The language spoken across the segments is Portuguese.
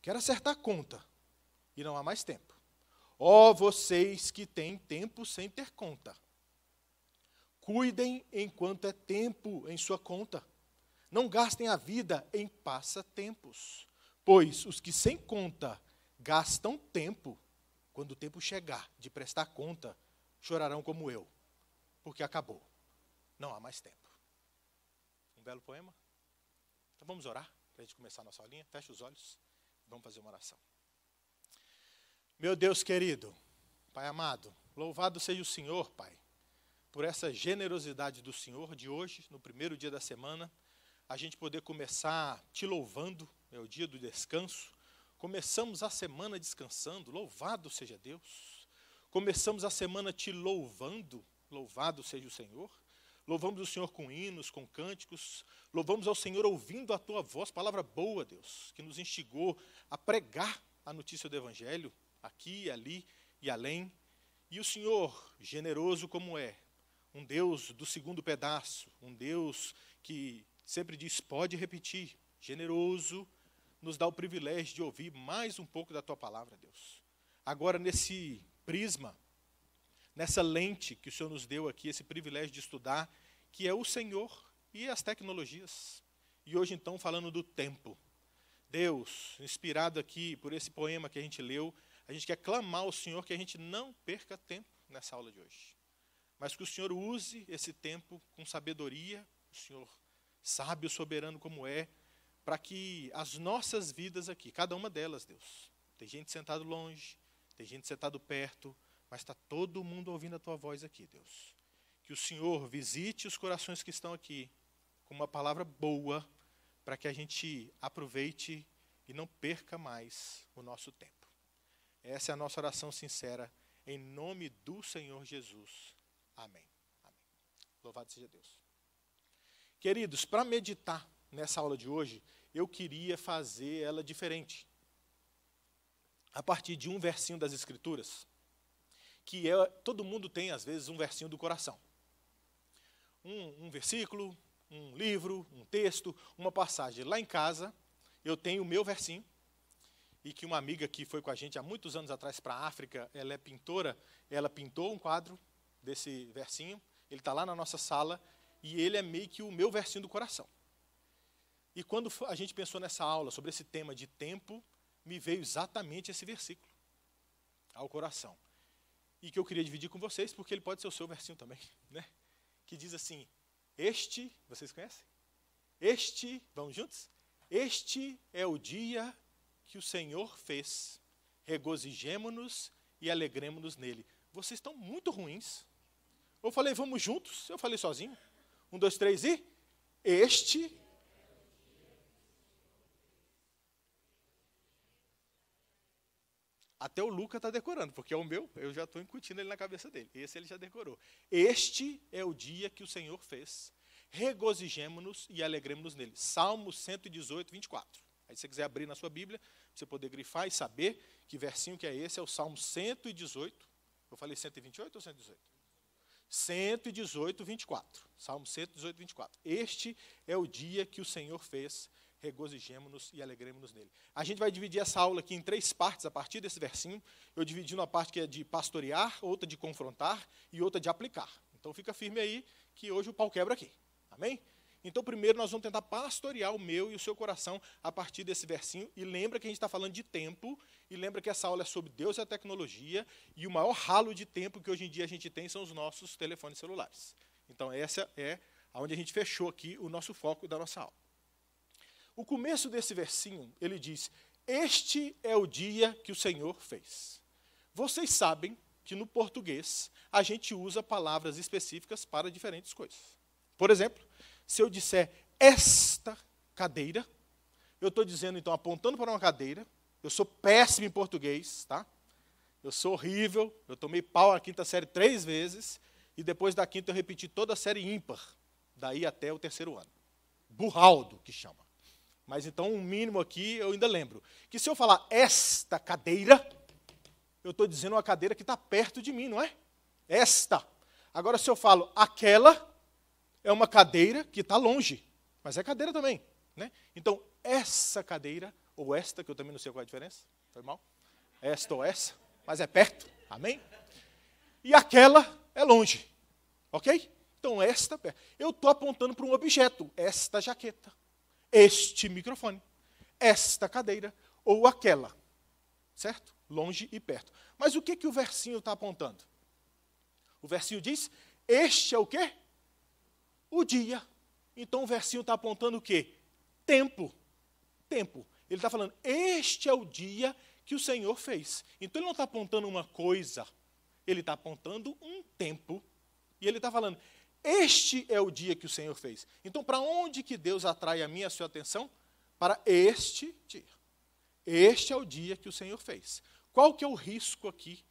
Quero acertar a conta. E não há mais tempo. Ó oh, vocês que têm tempo sem ter conta. Cuidem enquanto é tempo em sua conta. Não gastem a vida em passatempos, pois os que sem conta gastam tempo, quando o tempo chegar de prestar conta, chorarão como eu, porque acabou. Não há mais tempo. Um belo poema? Então vamos orar para a gente começar a nossa aulinha. Fecha os olhos. Vamos fazer uma oração. Meu Deus querido, Pai amado, louvado seja o Senhor, Pai, por essa generosidade do Senhor de hoje, no primeiro dia da semana, a gente poder começar te louvando, é o dia do descanso. Começamos a semana descansando, louvado seja Deus. Começamos a semana te louvando, louvado seja o Senhor. Louvamos o Senhor com hinos, com cânticos. Louvamos ao Senhor ouvindo a tua voz, palavra boa, Deus, que nos instigou a pregar a notícia do Evangelho, aqui, ali e além. E o Senhor, generoso como é, um Deus do segundo pedaço, um Deus que sempre diz: pode repetir, generoso, nos dá o privilégio de ouvir mais um pouco da tua palavra, Deus. Agora, nesse prisma nessa lente que o Senhor nos deu aqui, esse privilégio de estudar, que é o Senhor e as tecnologias. E hoje, então, falando do tempo. Deus, inspirado aqui por esse poema que a gente leu, a gente quer clamar ao Senhor que a gente não perca tempo nessa aula de hoje. Mas que o Senhor use esse tempo com sabedoria, o Senhor sábio, soberano como é, para que as nossas vidas aqui, cada uma delas, Deus, tem gente sentado longe, tem gente sentado perto, mas está todo mundo ouvindo a tua voz aqui, Deus. Que o Senhor visite os corações que estão aqui com uma palavra boa, para que a gente aproveite e não perca mais o nosso tempo. Essa é a nossa oração sincera, em nome do Senhor Jesus. Amém. Amém. Louvado seja Deus. Queridos, para meditar nessa aula de hoje, eu queria fazer ela diferente. A partir de um versinho das Escrituras que é, todo mundo tem, às vezes, um versinho do coração. Um, um versículo, um livro, um texto, uma passagem. Lá em casa, eu tenho o meu versinho, e que uma amiga que foi com a gente há muitos anos atrás para a África, ela é pintora, ela pintou um quadro desse versinho, ele está lá na nossa sala, e ele é meio que o meu versinho do coração. E quando a gente pensou nessa aula sobre esse tema de tempo, me veio exatamente esse versículo ao coração e que eu queria dividir com vocês, porque ele pode ser o seu versinho também, né? Que diz assim: Este, vocês conhecem? Este, vamos juntos? Este é o dia que o Senhor fez. Regozijemo-nos e alegremos-nos nele. Vocês estão muito ruins. Eu falei, vamos juntos. Eu falei sozinho. Um, dois, três e. Este Até o Luca está decorando, porque é o meu, eu já estou incutindo ele na cabeça dele. Esse ele já decorou. Este é o dia que o Senhor fez. Regozijemo-nos e alegremos-nos nele. Salmo 118, 24. Aí, se você quiser abrir na sua Bíblia, para você poder grifar e saber que versinho que é esse, é o Salmo 118. Eu falei 128 ou 118? 118, 24. Salmo 118, 24. Este é o dia que o Senhor fez regozijemos-nos e alegremos-nos nele. A gente vai dividir essa aula aqui em três partes, a partir desse versinho. Eu dividi uma parte que é de pastorear, outra de confrontar e outra de aplicar. Então fica firme aí que hoje o pau quebra aqui. Amém? Então, primeiro nós vamos tentar pastorear o meu e o seu coração a partir desse versinho. E lembra que a gente está falando de tempo, e lembra que essa aula é sobre Deus e a tecnologia, e o maior ralo de tempo que hoje em dia a gente tem são os nossos telefones celulares. Então, essa é onde a gente fechou aqui o nosso foco da nossa aula. O começo desse versinho, ele diz: Este é o dia que o Senhor fez. Vocês sabem que no português a gente usa palavras específicas para diferentes coisas. Por exemplo, se eu disser esta cadeira, eu estou dizendo, então, apontando para uma cadeira, eu sou péssimo em português, tá? Eu sou horrível, eu tomei pau na quinta série três vezes, e depois da quinta eu repeti toda a série ímpar, daí até o terceiro ano. Burraldo, que chama. Mas então, um mínimo aqui eu ainda lembro. Que se eu falar esta cadeira, eu estou dizendo uma cadeira que está perto de mim, não é? Esta. Agora, se eu falo aquela, é uma cadeira que está longe. Mas é cadeira também. Né? Então, essa cadeira, ou esta, que eu também não sei qual é a diferença, foi mal? Esta ou essa, mas é perto. Amém? E aquela é longe. Ok? Então, esta. É eu estou apontando para um objeto, esta jaqueta este microfone, esta cadeira ou aquela. Certo? Longe e perto. Mas o que, que o versinho está apontando? O versinho diz: Este é o quê? O dia. Então o versinho está apontando o quê? Tempo. Tempo. Ele está falando: Este é o dia que o Senhor fez. Então ele não está apontando uma coisa, ele está apontando um tempo. E ele está falando: este é o dia que o Senhor fez. Então, para onde que Deus atrai a minha a sua atenção? Para este dia. Este é o dia que o Senhor fez. Qual que é o risco aqui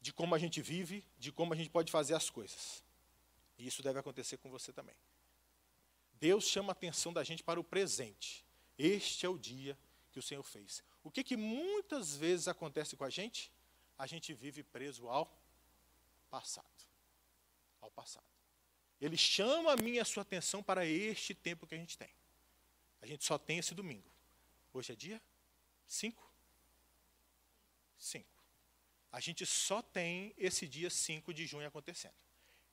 de como a gente vive, de como a gente pode fazer as coisas? E isso deve acontecer com você também. Deus chama a atenção da gente para o presente. Este é o dia que o Senhor fez. O que, que muitas vezes acontece com a gente? A gente vive preso ao passado ao passado. Ele chama a minha a sua atenção para este tempo que a gente tem. A gente só tem esse domingo. Hoje é dia 5? 5. A gente só tem esse dia 5 de junho acontecendo.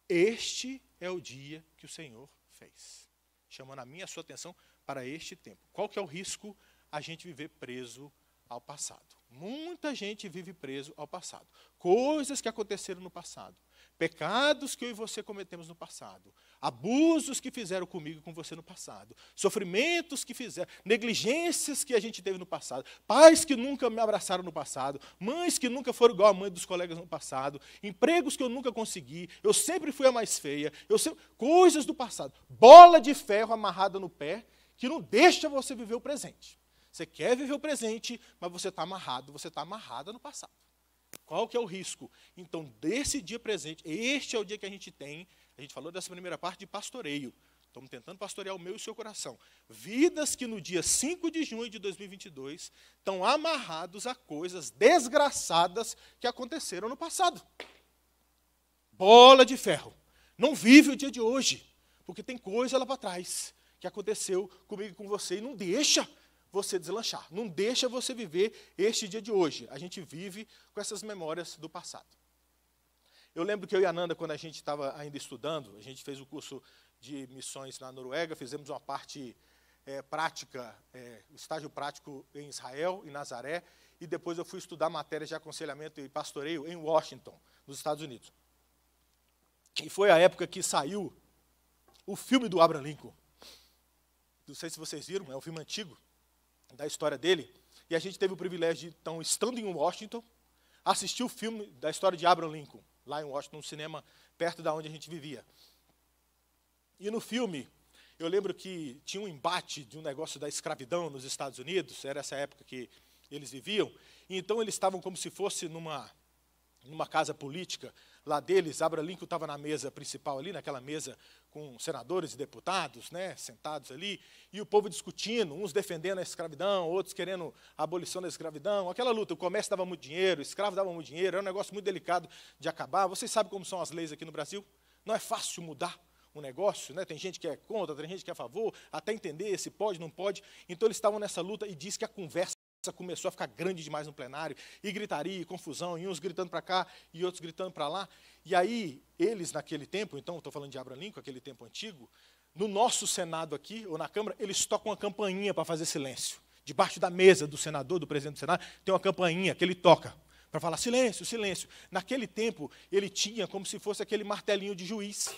Este é o dia que o Senhor fez. Chamando a minha a sua atenção para este tempo. Qual que é o risco a gente viver preso ao passado? Muita gente vive preso ao passado. Coisas que aconteceram no passado pecados que eu e você cometemos no passado, abusos que fizeram comigo e com você no passado, sofrimentos que fizeram, negligências que a gente teve no passado, pais que nunca me abraçaram no passado, mães que nunca foram igual a mãe dos colegas no passado, empregos que eu nunca consegui, eu sempre fui a mais feia, eu sempre... coisas do passado, bola de ferro amarrada no pé que não deixa você viver o presente. Você quer viver o presente, mas você está amarrado, você está amarrada no passado. Qual que é o risco? Então, desse dia presente, este é o dia que a gente tem. A gente falou dessa primeira parte de pastoreio. Estamos tentando pastorear o meu e o seu coração. Vidas que no dia 5 de junho de 2022 estão amarrados a coisas desgraçadas que aconteceram no passado. Bola de ferro. Não vive o dia de hoje, porque tem coisa lá para trás que aconteceu comigo e com você e não deixa você deslanchar. Não deixa você viver este dia de hoje. A gente vive com essas memórias do passado. Eu lembro que eu e a Nanda, quando a gente estava ainda estudando, a gente fez o um curso de missões na Noruega, fizemos uma parte é, prática, é, estágio prático em Israel e Nazaré, e depois eu fui estudar matérias de aconselhamento e pastoreio em Washington, nos Estados Unidos. E foi a época que saiu o filme do Abraham Lincoln. Não sei se vocês viram, é um filme antigo da história dele. E a gente teve o privilégio de, então, estando em Washington, assistir o filme da história de Abraham Lincoln, lá em Washington, um cinema perto da onde a gente vivia. E no filme, eu lembro que tinha um embate de um negócio da escravidão nos Estados Unidos, era essa época que eles viviam, e então eles estavam como se fosse numa, numa casa política, lá deles, Abra Lincoln estava na mesa principal ali, naquela mesa com senadores e deputados, né, sentados ali, e o povo discutindo, uns defendendo a escravidão, outros querendo a abolição da escravidão, aquela luta, o comércio dava muito dinheiro, o escravo dava muito dinheiro, era um negócio muito delicado de acabar. Vocês sabem como são as leis aqui no Brasil? Não é fácil mudar um negócio, né? tem gente que é contra, tem gente que é a favor, até entender se pode, não pode. Então eles estavam nessa luta e diz que a conversa começou a ficar grande demais no plenário, e gritaria, e confusão, e uns gritando para cá e outros gritando para lá. E aí, eles naquele tempo, então estou falando de Abraham Lincoln, aquele tempo antigo, no nosso Senado aqui, ou na Câmara, eles tocam uma campainha para fazer silêncio. Debaixo da mesa do senador, do presidente do Senado, tem uma campainha que ele toca para falar silêncio, silêncio. Naquele tempo, ele tinha como se fosse aquele martelinho de juiz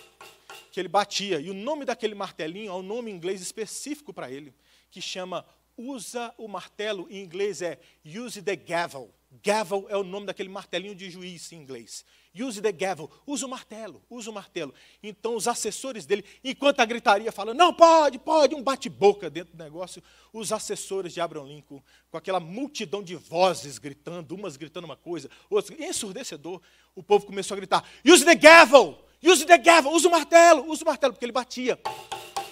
que ele batia. E o nome daquele martelinho é um nome em inglês específico para ele, que chama usa o martelo, em inglês é use the gavel. Gavel é o nome daquele martelinho de juiz em inglês. Use the gavel, usa o martelo, usa o martelo. Então os assessores dele, enquanto a gritaria fala, não pode, pode, um bate-boca dentro do negócio, os assessores de Abraham Lincoln, com aquela multidão de vozes gritando, umas gritando uma coisa, outras, ensurdecedor, o povo começou a gritar, use the gavel, use the gavel, usa o martelo, usa o martelo, porque ele batia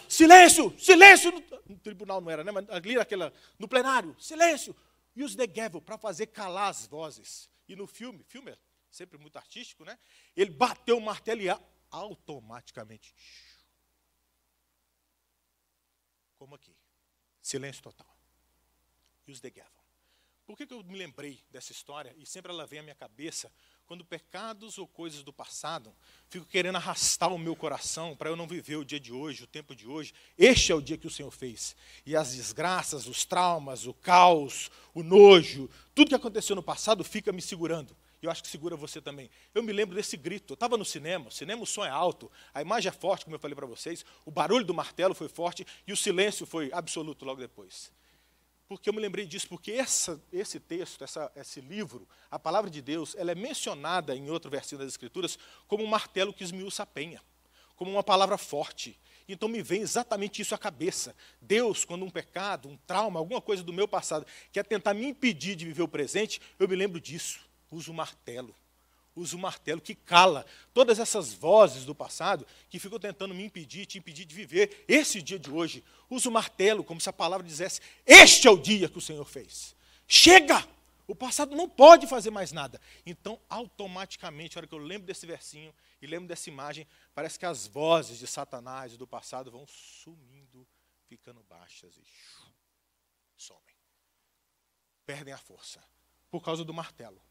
silêncio, silêncio. No tribunal não era, né? Mas ali naquela, no plenário, silêncio. Use the gavel para fazer calar as vozes. E no filme, filme é sempre muito artístico, né? Ele bateu o martelo e automaticamente. Como aqui. Silêncio total. Use the gavel. Por que, que eu me lembrei dessa história e sempre ela vem à minha cabeça quando pecados ou coisas do passado fico querendo arrastar o meu coração para eu não viver o dia de hoje, o tempo de hoje. Este é o dia que o Senhor fez. E as desgraças, os traumas, o caos, o nojo, tudo que aconteceu no passado fica me segurando. E eu acho que segura você também. Eu me lembro desse grito. Eu estava no cinema, o cinema o som é alto, a imagem é forte, como eu falei para vocês, o barulho do martelo foi forte e o silêncio foi absoluto logo depois porque eu me lembrei disso, porque essa, esse texto, essa, esse livro, a palavra de Deus, ela é mencionada em outro versículo das Escrituras como um martelo que esmiuça a penha, como uma palavra forte. Então me vem exatamente isso à cabeça. Deus, quando um pecado, um trauma, alguma coisa do meu passado quer tentar me impedir de viver o presente, eu me lembro disso. Uso o martelo usa o martelo que cala todas essas vozes do passado que ficam tentando me impedir, te impedir de viver esse dia de hoje. Usa o martelo como se a palavra dissesse: Este é o dia que o Senhor fez. Chega! O passado não pode fazer mais nada. Então, automaticamente, na hora que eu lembro desse versinho e lembro dessa imagem, parece que as vozes de Satanás do passado vão sumindo, ficando baixas e somem. Perdem a força por causa do martelo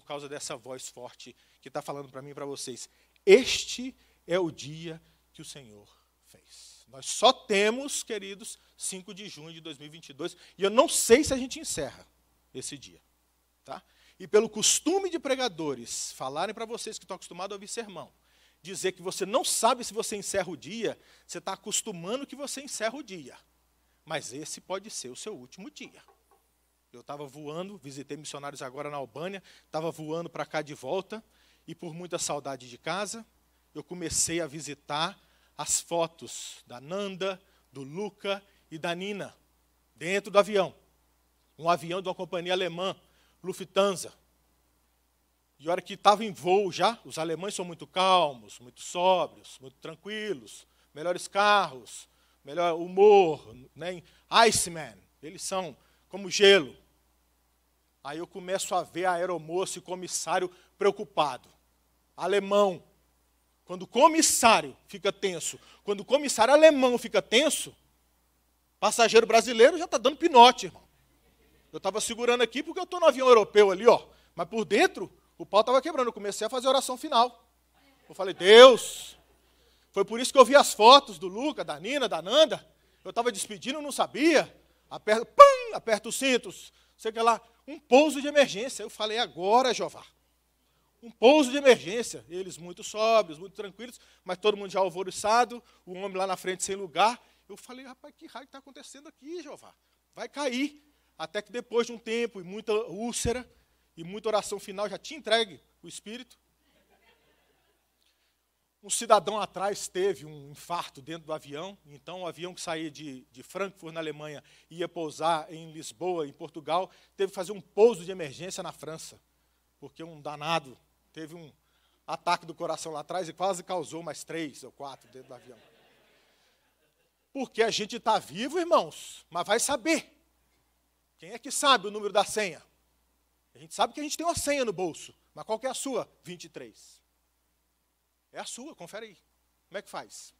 por causa dessa voz forte que está falando para mim e para vocês. Este é o dia que o Senhor fez. Nós só temos, queridos, 5 de junho de 2022, e eu não sei se a gente encerra esse dia. Tá? E pelo costume de pregadores falarem para vocês que estão acostumados a ouvir sermão, dizer que você não sabe se você encerra o dia, você está acostumando que você encerra o dia. Mas esse pode ser o seu último dia. Eu estava voando, visitei missionários agora na Albânia, estava voando para cá de volta, e por muita saudade de casa, eu comecei a visitar as fotos da Nanda, do Luca e da Nina, dentro do avião. Um avião de uma companhia alemã, Lufthansa. E a hora que estava em voo já, os alemães são muito calmos, muito sóbrios, muito tranquilos, melhores carros, melhor humor, né? Iceman, eles são como gelo. Aí eu começo a ver a aeromoça e comissário preocupado. Alemão. Quando o comissário fica tenso, quando o comissário alemão fica tenso, passageiro brasileiro já está dando pinote, irmão. Eu estava segurando aqui porque eu estou no avião europeu ali, ó. Mas por dentro, o pau estava quebrando. Eu comecei a fazer a oração final. Eu falei, Deus! Foi por isso que eu vi as fotos do Luca, da Nina, da Nanda. Eu estava despedindo, não sabia. A pum! aperta os cintos, sei que lá, um pouso de emergência. Eu falei, agora, Jeová. Um pouso de emergência. Eles muito sóbrios, muito tranquilos, mas todo mundo já alvoroçado, o homem lá na frente sem lugar. Eu falei, rapaz, que raio está acontecendo aqui, Jeová? Vai cair. Até que depois de um tempo e muita úlcera e muita oração final, já tinha entregue o espírito. Um cidadão lá atrás teve um infarto dentro do avião, então o avião que saía de, de Frankfurt, na Alemanha, ia pousar em Lisboa, em Portugal, teve que fazer um pouso de emergência na França, porque um danado teve um ataque do coração lá atrás e quase causou mais três ou quatro dentro do avião. Porque a gente está vivo, irmãos, mas vai saber. Quem é que sabe o número da senha? A gente sabe que a gente tem uma senha no bolso, mas qual que é a sua? 23. É a sua, confere aí. Como é que faz?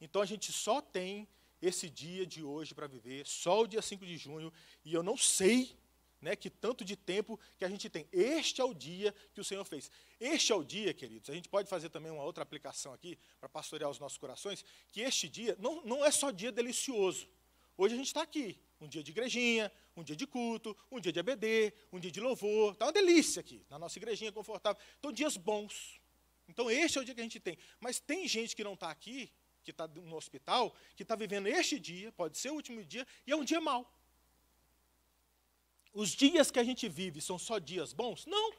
Então a gente só tem esse dia de hoje para viver, só o dia 5 de junho, e eu não sei né, que tanto de tempo que a gente tem. Este é o dia que o Senhor fez. Este é o dia, queridos. A gente pode fazer também uma outra aplicação aqui para pastorear os nossos corações, que este dia não, não é só dia delicioso. Hoje a gente está aqui, um dia de igrejinha, um dia de culto, um dia de ABD, um dia de louvor. Está uma delícia aqui, na nossa igrejinha confortável. Então, dias bons. Então, este é o dia que a gente tem. Mas tem gente que não está aqui, que está no hospital, que está vivendo este dia, pode ser o último dia, e é um dia mau. Os dias que a gente vive são só dias bons? Não.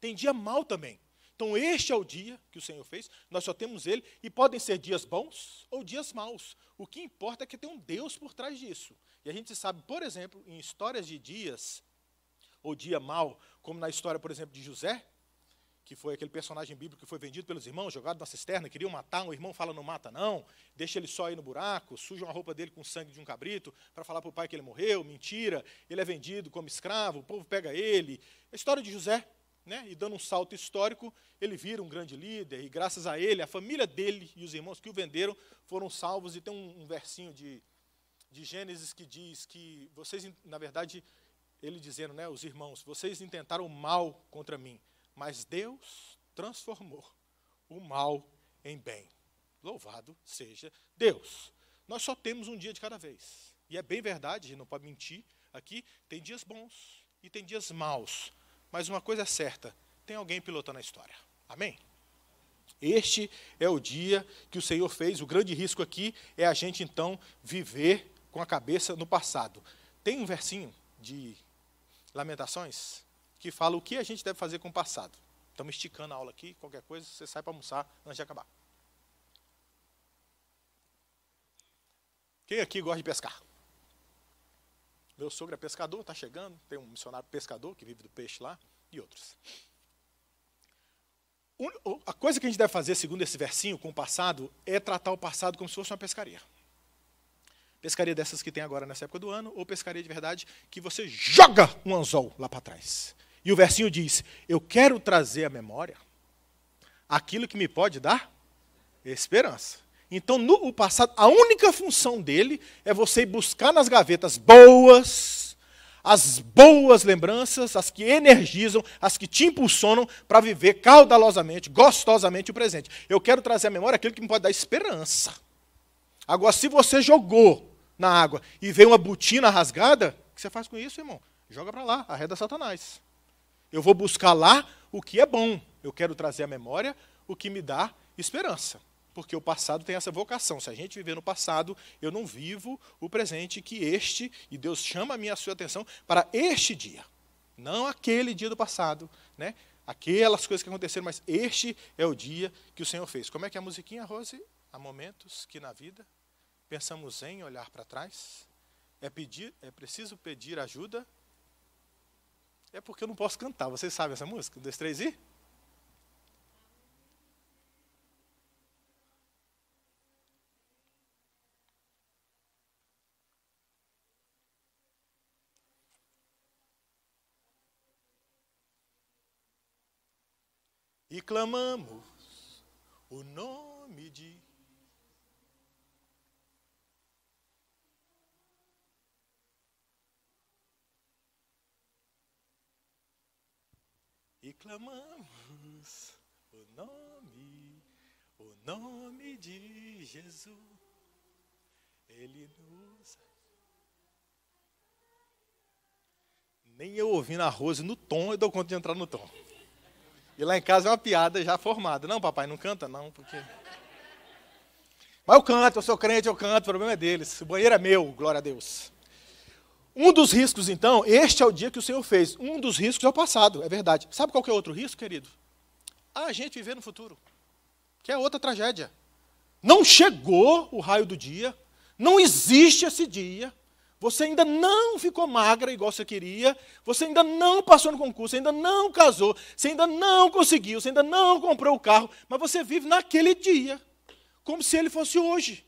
Tem dia mau também. Então, este é o dia que o Senhor fez, nós só temos ele, e podem ser dias bons ou dias maus. O que importa é que tem um Deus por trás disso. E a gente sabe, por exemplo, em histórias de dias, ou dia mau, como na história, por exemplo, de José, que foi aquele personagem bíblico que foi vendido pelos irmãos, jogado na cisterna, queriam matar, o irmão fala, não mata não, deixa ele só aí no buraco, suja uma roupa dele com sangue de um cabrito, para falar para o pai que ele morreu, mentira, ele é vendido como escravo, o povo pega ele. A história de José, né? e dando um salto histórico, ele vira um grande líder, e graças a ele, a família dele e os irmãos que o venderam foram salvos, e tem um, um versinho de, de Gênesis que diz que vocês, na verdade, ele dizendo, né, os irmãos, vocês intentaram mal contra mim, mas Deus transformou o mal em bem. Louvado seja Deus. Nós só temos um dia de cada vez. E é bem verdade, a gente não pode mentir aqui, tem dias bons e tem dias maus. Mas uma coisa é certa, tem alguém pilotando a história. Amém? Este é o dia que o Senhor fez. O grande risco aqui é a gente então viver com a cabeça no passado. Tem um versinho de Lamentações que fala o que a gente deve fazer com o passado. Estamos esticando a aula aqui, qualquer coisa, você sai para almoçar antes de acabar. Quem aqui gosta de pescar? Meu sogro é pescador, está chegando, tem um missionário pescador que vive do peixe lá e outros. A coisa que a gente deve fazer, segundo esse versinho, com o passado, é tratar o passado como se fosse uma pescaria. Pescaria dessas que tem agora nessa época do ano, ou pescaria de verdade que você joga um anzol lá para trás. E o versinho diz: Eu quero trazer à memória aquilo que me pode dar esperança. Então, no passado, a única função dele é você buscar nas gavetas boas, as boas lembranças, as que energizam, as que te impulsionam para viver caudalosamente, gostosamente o presente. Eu quero trazer à memória aquilo que me pode dar esperança. Agora, se você jogou na água e veio uma botina rasgada, o que você faz com isso, irmão? Joga para lá, arreda Satanás. Eu vou buscar lá o que é bom. Eu quero trazer à memória o que me dá esperança. Porque o passado tem essa vocação. Se a gente viver no passado, eu não vivo o presente que este, e Deus chama a minha a sua atenção para este dia. Não aquele dia do passado, né? aquelas coisas que aconteceram, mas este é o dia que o Senhor fez. Como é que é a musiquinha, Rose? Há momentos que na vida pensamos em olhar para trás, é, pedir, é preciso pedir ajuda é porque eu não posso cantar. Vocês sabem essa música? Um, dois, três e. E clamamos o nome de e clamamos o nome, o nome de Jesus. Ele nos. Nem eu ouvindo a Rose no tom, eu dou conta de entrar no tom. E lá em casa é uma piada já formada. Não, papai, não canta, não, porque. Mas eu canto, eu sou crente, eu canto, o problema é deles. O banheiro é meu, glória a Deus. Um dos riscos, então, este é o dia que o Senhor fez. Um dos riscos é o passado, é verdade. Sabe qual é o outro risco, querido? Ah, a gente viver no futuro, que é outra tragédia. Não chegou o raio do dia, não existe esse dia, você ainda não ficou magra igual você queria, você ainda não passou no concurso, ainda não casou, você ainda não conseguiu, você ainda não comprou o carro, mas você vive naquele dia, como se ele fosse hoje.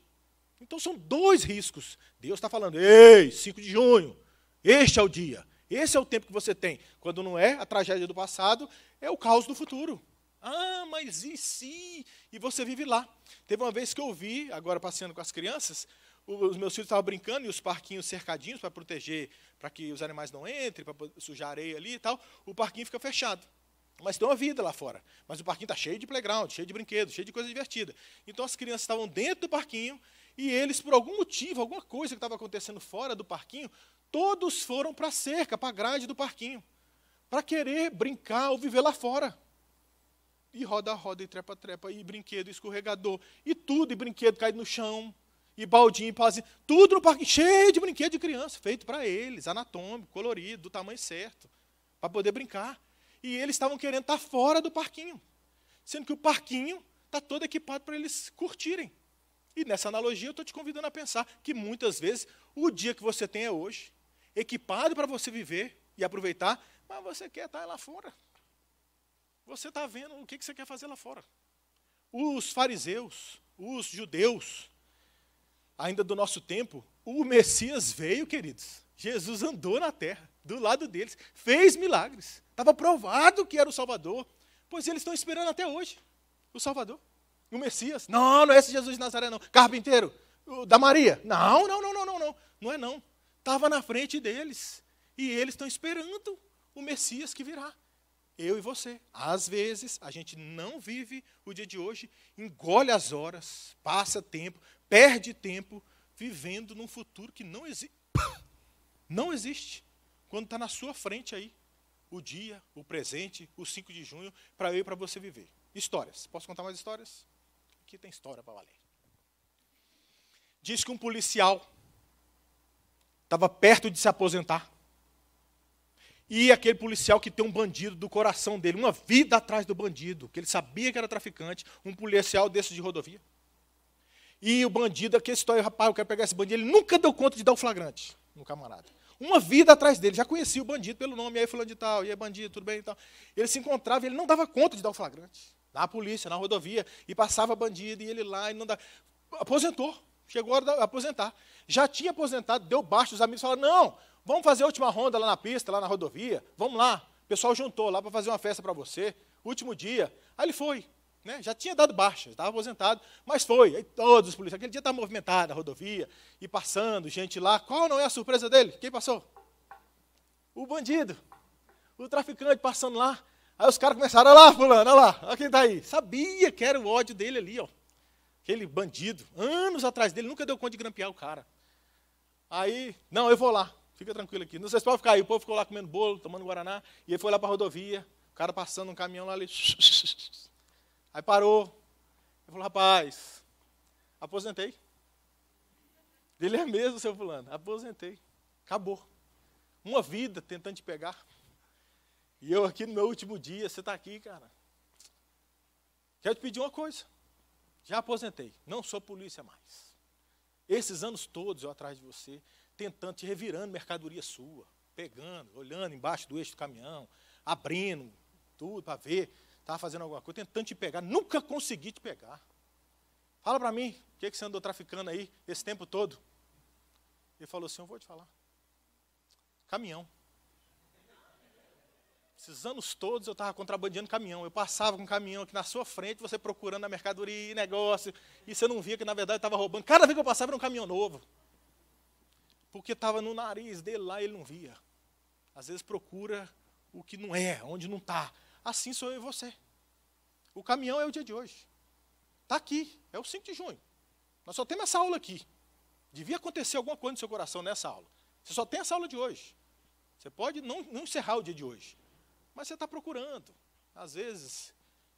Então são dois riscos. Deus está falando, ei, 5 de junho, este é o dia. Esse é o tempo que você tem. Quando não é a tragédia do passado, é o caos do futuro. Ah, mas e se? E você vive lá. Teve uma vez que eu vi, agora passeando com as crianças, os meus filhos estavam brincando e os parquinhos cercadinhos para proteger, para que os animais não entrem, para sujar areia ali e tal. O parquinho fica fechado. Mas tem uma vida lá fora. Mas o parquinho está cheio de playground, cheio de brinquedo, cheio de coisa divertida. Então as crianças estavam dentro do parquinho e eles, por algum motivo, alguma coisa que estava acontecendo fora do parquinho, Todos foram para a cerca, para a grade do parquinho, para querer brincar ou viver lá fora. E roda-roda, e trepa-trepa, e brinquedo, e escorregador, e tudo, e brinquedo caído no chão, e baldinho, e pazinho, tudo no parquinho, cheio de brinquedo de criança, feito para eles, anatômico, colorido, do tamanho certo, para poder brincar. E eles estavam querendo estar tá fora do parquinho, sendo que o parquinho está todo equipado para eles curtirem. E nessa analogia eu estou te convidando a pensar que muitas vezes o dia que você tem é hoje, equipado para você viver e aproveitar, mas você quer estar tá lá fora. Você está vendo o que, que você quer fazer lá fora. Os fariseus, os judeus, ainda do nosso tempo, o Messias veio, queridos. Jesus andou na terra, do lado deles, fez milagres. Estava provado que era o Salvador. Pois eles estão esperando até hoje o Salvador, o Messias. Não, não é esse Jesus de Nazaré, não. Carpinteiro, da Maria. Não, não, não, não, não, não. Não é não estava na frente deles. E eles estão esperando o Messias que virá. Eu e você. Às vezes, a gente não vive o dia de hoje, engole as horas, passa tempo, perde tempo, vivendo num futuro que não existe. Não existe. Quando está na sua frente aí, o dia, o presente, o 5 de junho, para eu e para você viver. Histórias. Posso contar mais histórias? Aqui tem história para valer. Diz que um policial estava perto de se aposentar. E aquele policial que tem um bandido do coração dele, uma vida atrás do bandido, que ele sabia que era traficante, um policial desse de rodovia. E o bandido, aquele é história, rapaz, eu quero pegar esse bandido, ele nunca deu conta de dar o flagrante no camarada. Uma vida atrás dele, já conhecia o bandido pelo nome, e aí falando de tal, e aí bandido, tudo bem e então. tal. Ele se encontrava e ele não dava conta de dar o flagrante. Na polícia, na rodovia, e passava bandido, e ele lá, e não dava. Aposentou. Chegou a hora de aposentar. Já tinha aposentado, deu baixo, os amigos falaram, não, vamos fazer a última ronda lá na pista, lá na rodovia, vamos lá. O pessoal juntou lá para fazer uma festa para você, último dia. Aí ele foi, né? já tinha dado baixa, estava aposentado, mas foi. Aí todos os policiais, aquele dia estava movimentado a rodovia, e passando gente lá. Qual não é a surpresa dele? Quem passou? O bandido, o traficante passando lá. Aí os caras começaram, olha lá, fulano, olha lá, olha quem está aí. Sabia que era o ódio dele ali, ó. Aquele bandido, anos atrás dele, nunca deu conta de grampear o cara. Aí, não, eu vou lá, fica tranquilo aqui. Não sei se pode ficar aí. O povo ficou lá comendo bolo, tomando Guaraná, e ele foi lá para a rodovia. O cara passando um caminhão lá ali. Aí parou. Ele falou, rapaz, aposentei. Ele é mesmo, seu fulano. Aposentei. Acabou. Uma vida tentando te pegar. E eu aqui no meu último dia, você está aqui, cara. Quero te pedir uma coisa. Já aposentei, não sou polícia mais. Esses anos todos eu atrás de você, tentando, te revirando mercadoria sua, pegando, olhando embaixo do eixo do caminhão, abrindo tudo para ver, estava tá fazendo alguma coisa, tentando te pegar, nunca consegui te pegar. Fala para mim, o que, que você andou traficando aí esse tempo todo? Ele falou assim: Eu vou te falar. Caminhão. Esses anos todos eu estava contrabandeando caminhão. Eu passava com um caminhão aqui na sua frente, você procurando a mercadoria e negócio, e você não via que na verdade estava roubando. Cada vez que eu passava era um caminhão novo. Porque estava no nariz dele lá e ele não via. Às vezes procura o que não é, onde não está. Assim sou eu e você. O caminhão é o dia de hoje. Está aqui, é o 5 de junho. Nós só temos essa aula aqui. Devia acontecer alguma coisa no seu coração nessa aula. Você só tem essa aula de hoje. Você pode não, não encerrar o dia de hoje. Mas você está procurando. Às vezes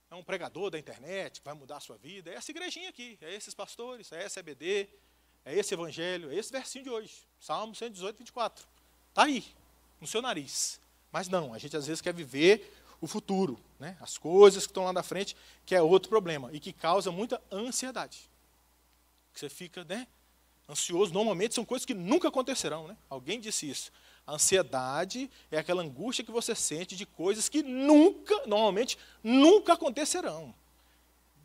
é um pregador da internet que vai mudar a sua vida. É essa igrejinha aqui, é esses pastores, é essa EBD, é esse evangelho, é esse versinho de hoje. Salmo 118, 24. Está aí, no seu nariz. Mas não, a gente às vezes quer viver o futuro, né? as coisas que estão lá na frente, que é outro problema e que causa muita ansiedade. Que você fica né, ansioso, normalmente são coisas que nunca acontecerão. Né? Alguém disse isso. A ansiedade é aquela angústia que você sente de coisas que nunca, normalmente, nunca acontecerão.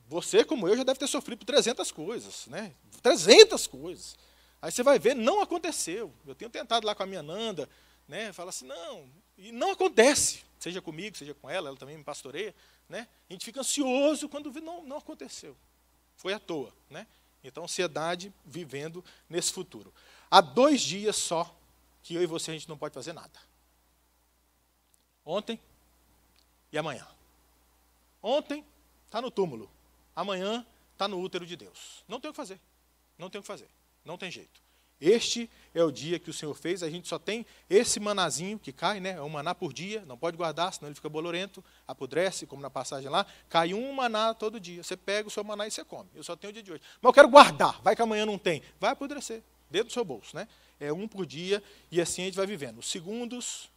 Você, como eu, já deve ter sofrido por 300 coisas, né? 300 coisas. Aí você vai ver, não aconteceu. Eu tenho tentado lá com a minha Nanda, né? Fala assim, não, e não acontece. Seja comigo, seja com ela, ela também me pastoreia, né? A gente fica ansioso quando vê, não, não aconteceu. Foi à toa, né? Então, ansiedade vivendo nesse futuro. Há dois dias só que eu e você a gente não pode fazer nada. Ontem e amanhã. Ontem está no túmulo, amanhã está no útero de Deus. Não tem o que fazer. Não tem o que fazer. Não tem jeito. Este é o dia que o Senhor fez, a gente só tem esse manazinho que cai, né? É um maná por dia, não pode guardar, senão ele fica bolorento, apodrece, como na passagem lá, cai um maná todo dia. Você pega o seu maná e você come. Eu só tenho o dia de hoje. Mas eu quero guardar, vai que amanhã não tem. Vai apodrecer, dentro do seu bolso, né? é um por dia, e assim a gente vai vivendo. Os segundos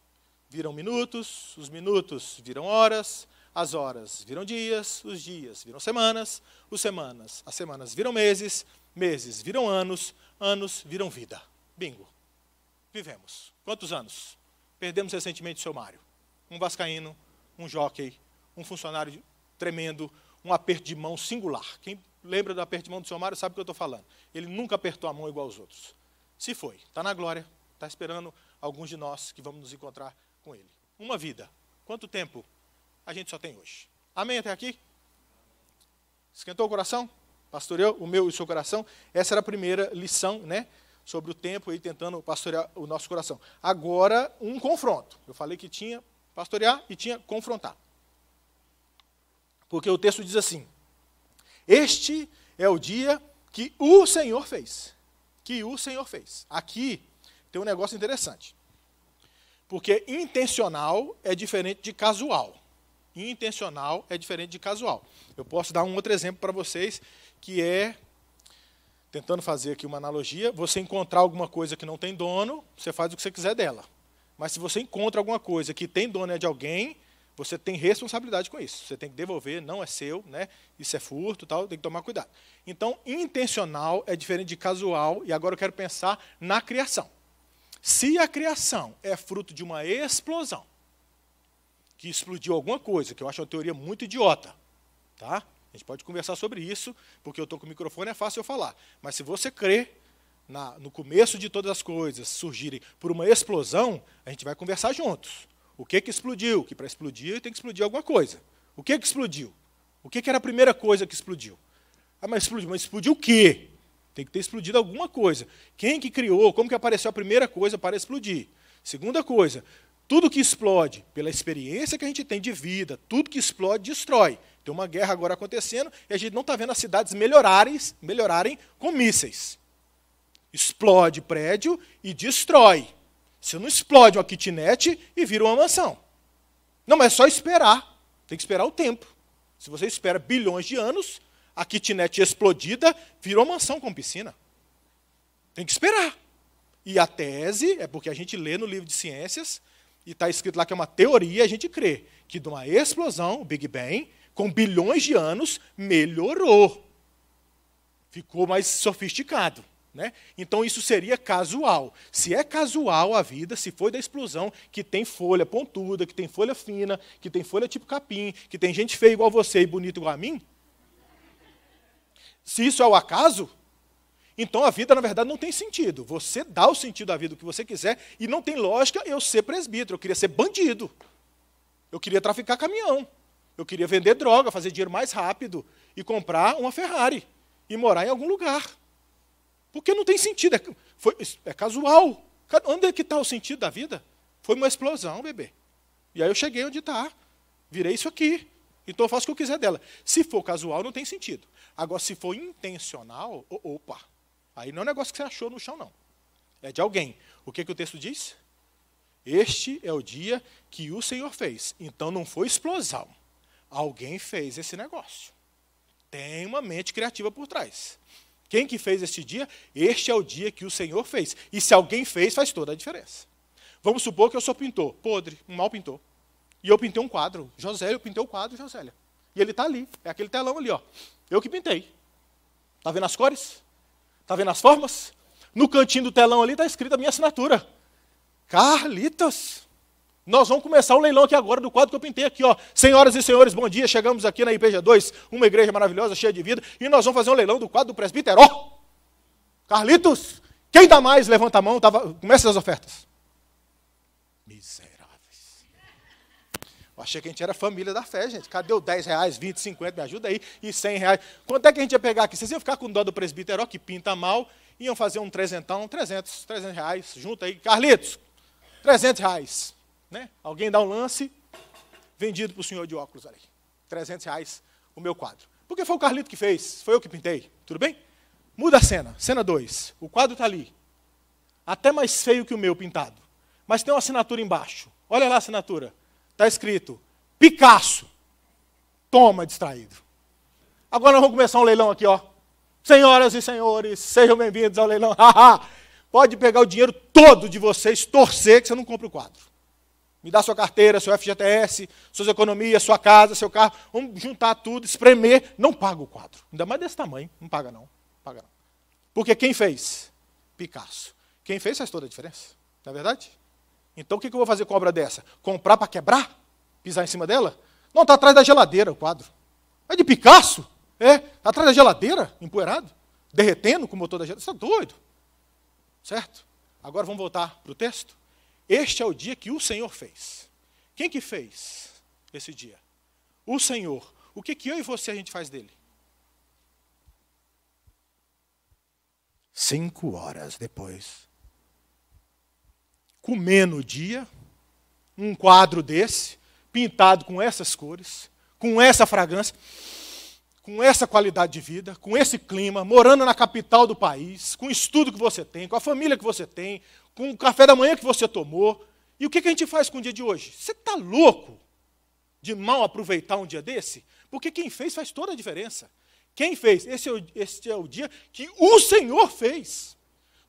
viram minutos, os minutos viram horas, as horas viram dias, os dias viram semanas, os semanas, as semanas viram meses, meses viram anos, anos viram vida. Bingo. Vivemos. Quantos anos? Perdemos recentemente o seu Mário. Um vascaíno, um jockey, um funcionário tremendo, um aperto de mão singular. Quem lembra do aperto de mão do seu Mário sabe o que eu estou falando. Ele nunca apertou a mão igual aos outros se foi. Está na glória, está esperando alguns de nós que vamos nos encontrar com ele. Uma vida. Quanto tempo a gente só tem hoje? Amém até aqui? Esquentou o coração? Pastoreou o meu e o seu coração? Essa era a primeira lição, né? Sobre o tempo e tentando pastorear o nosso coração. Agora, um confronto. Eu falei que tinha pastorear e tinha confrontar. Porque o texto diz assim: Este é o dia que o Senhor fez que o Senhor fez. Aqui tem um negócio interessante. Porque intencional é diferente de casual. Intencional é diferente de casual. Eu posso dar um outro exemplo para vocês, que é, tentando fazer aqui uma analogia, você encontrar alguma coisa que não tem dono, você faz o que você quiser dela. Mas se você encontra alguma coisa que tem dono é de alguém, você tem responsabilidade com isso. Você tem que devolver, não é seu, né? Isso é furto, tal, tem que tomar cuidado. Então, intencional é diferente de casual, e agora eu quero pensar na criação. Se a criação é fruto de uma explosão, que explodiu alguma coisa, que eu acho uma teoria muito idiota, tá? A gente pode conversar sobre isso, porque eu estou com o microfone, é fácil eu falar. Mas se você crê na, no começo de todas as coisas surgirem por uma explosão, a gente vai conversar juntos. O que, que explodiu? Que para explodir tem que explodir alguma coisa. O que, que explodiu? O que, que era a primeira coisa que explodiu? Ah, mas explodiu, mas explodiu o quê? Tem que ter explodido alguma coisa. Quem que criou? Como que apareceu a primeira coisa para explodir? Segunda coisa, tudo que explode, pela experiência que a gente tem de vida, tudo que explode destrói. Tem uma guerra agora acontecendo e a gente não está vendo as cidades melhorarem, melhorarem com mísseis. Explode prédio e destrói. Você não explode uma kitnet e vira uma mansão. Não, mas é só esperar. Tem que esperar o tempo. Se você espera bilhões de anos, a kitnet explodida virou mansão com piscina. Tem que esperar. E a tese é porque a gente lê no livro de ciências e está escrito lá que é uma teoria, a gente crê que de uma explosão, o Big Bang, com bilhões de anos, melhorou. Ficou mais sofisticado. Né? Então isso seria casual. Se é casual a vida, se foi da explosão, que tem folha pontuda, que tem folha fina, que tem folha tipo capim, que tem gente feia igual você e bonita igual a mim, se isso é o acaso, então a vida, na verdade, não tem sentido. Você dá o sentido à vida o que você quiser e não tem lógica eu ser presbítero, eu queria ser bandido. Eu queria traficar caminhão. Eu queria vender droga, fazer dinheiro mais rápido e comprar uma Ferrari e morar em algum lugar. Porque não tem sentido, é, foi, é casual. Onde é que está o sentido da vida? Foi uma explosão, bebê. E aí eu cheguei onde está, virei isso aqui. Então eu faço o que eu quiser dela. Se for casual, não tem sentido. Agora, se for intencional, opa, aí não é um negócio que você achou no chão, não. É de alguém. O que, que o texto diz? Este é o dia que o Senhor fez. Então não foi explosão. Alguém fez esse negócio. Tem uma mente criativa por trás. Quem que fez este dia? Este é o dia que o Senhor fez. E se alguém fez, faz toda a diferença. Vamos supor que eu sou pintor, podre, um mau pintor. E eu pintei um quadro. Josélia, eu pintei o um quadro, Josélia. E ele está ali, é aquele telão ali, ó. Eu que pintei. Está vendo as cores? Está vendo as formas? No cantinho do telão ali está escrita a minha assinatura. Carlitos. Nós vamos começar o um leilão aqui agora do quadro que eu pintei aqui, ó. Senhoras e senhores, bom dia. Chegamos aqui na IPG2, uma igreja maravilhosa, cheia de vida, e nós vamos fazer um leilão do quadro do presbítero. Carlitos, quem dá mais? Levanta a mão, tava... começa as ofertas. Miseráveis. Eu achei que a gente era família da fé, gente. Cadê o 10 reais, 20, 50? Me ajuda aí. E 100 reais. Quanto é que a gente ia pegar aqui? Vocês iam ficar com dó do presbítero que pinta mal, iam fazer um trezentão, 300, 300 reais, junta aí. Carlitos, 300 reais. Né? Alguém dá um lance, vendido para o senhor de óculos ali. 300 reais o meu quadro. Porque foi o Carlito que fez, foi eu que pintei, tudo bem? Muda a cena, cena 2. O quadro está ali. Até mais feio que o meu pintado. Mas tem uma assinatura embaixo. Olha lá a assinatura. Está escrito Picasso. Toma, distraído. Agora nós vamos começar um leilão aqui, ó. Senhoras e senhores, sejam bem-vindos ao leilão. Pode pegar o dinheiro todo de vocês, torcer que você não compra o quadro. Me dá sua carteira, seu FGTS, suas economias, sua casa, seu carro. Vamos juntar tudo, espremer. Não paga o quadro. Ainda mais desse tamanho. Não paga, não. Paga não. Porque quem fez? Picasso. Quem fez faz toda a diferença. Não é verdade? Então o que eu vou fazer com a obra dessa? Comprar para quebrar? Pisar em cima dela? Não, está atrás da geladeira o quadro. É de Picasso? É. Está atrás da geladeira, empoeirado. Derretendo com o motor da geladeira. Você está é doido. Certo? Agora vamos voltar para o texto. Este é o dia que o Senhor fez. Quem que fez esse dia? O Senhor. O que, que eu e você a gente faz dele? Cinco horas depois. Comendo o dia, um quadro desse, pintado com essas cores, com essa fragrância com essa qualidade de vida, com esse clima, morando na capital do país, com o estudo que você tem, com a família que você tem, com o café da manhã que você tomou. E o que a gente faz com o dia de hoje? Você está louco de mal aproveitar um dia desse? Porque quem fez faz toda a diferença. Quem fez? Esse é o, esse é o dia que o Senhor fez.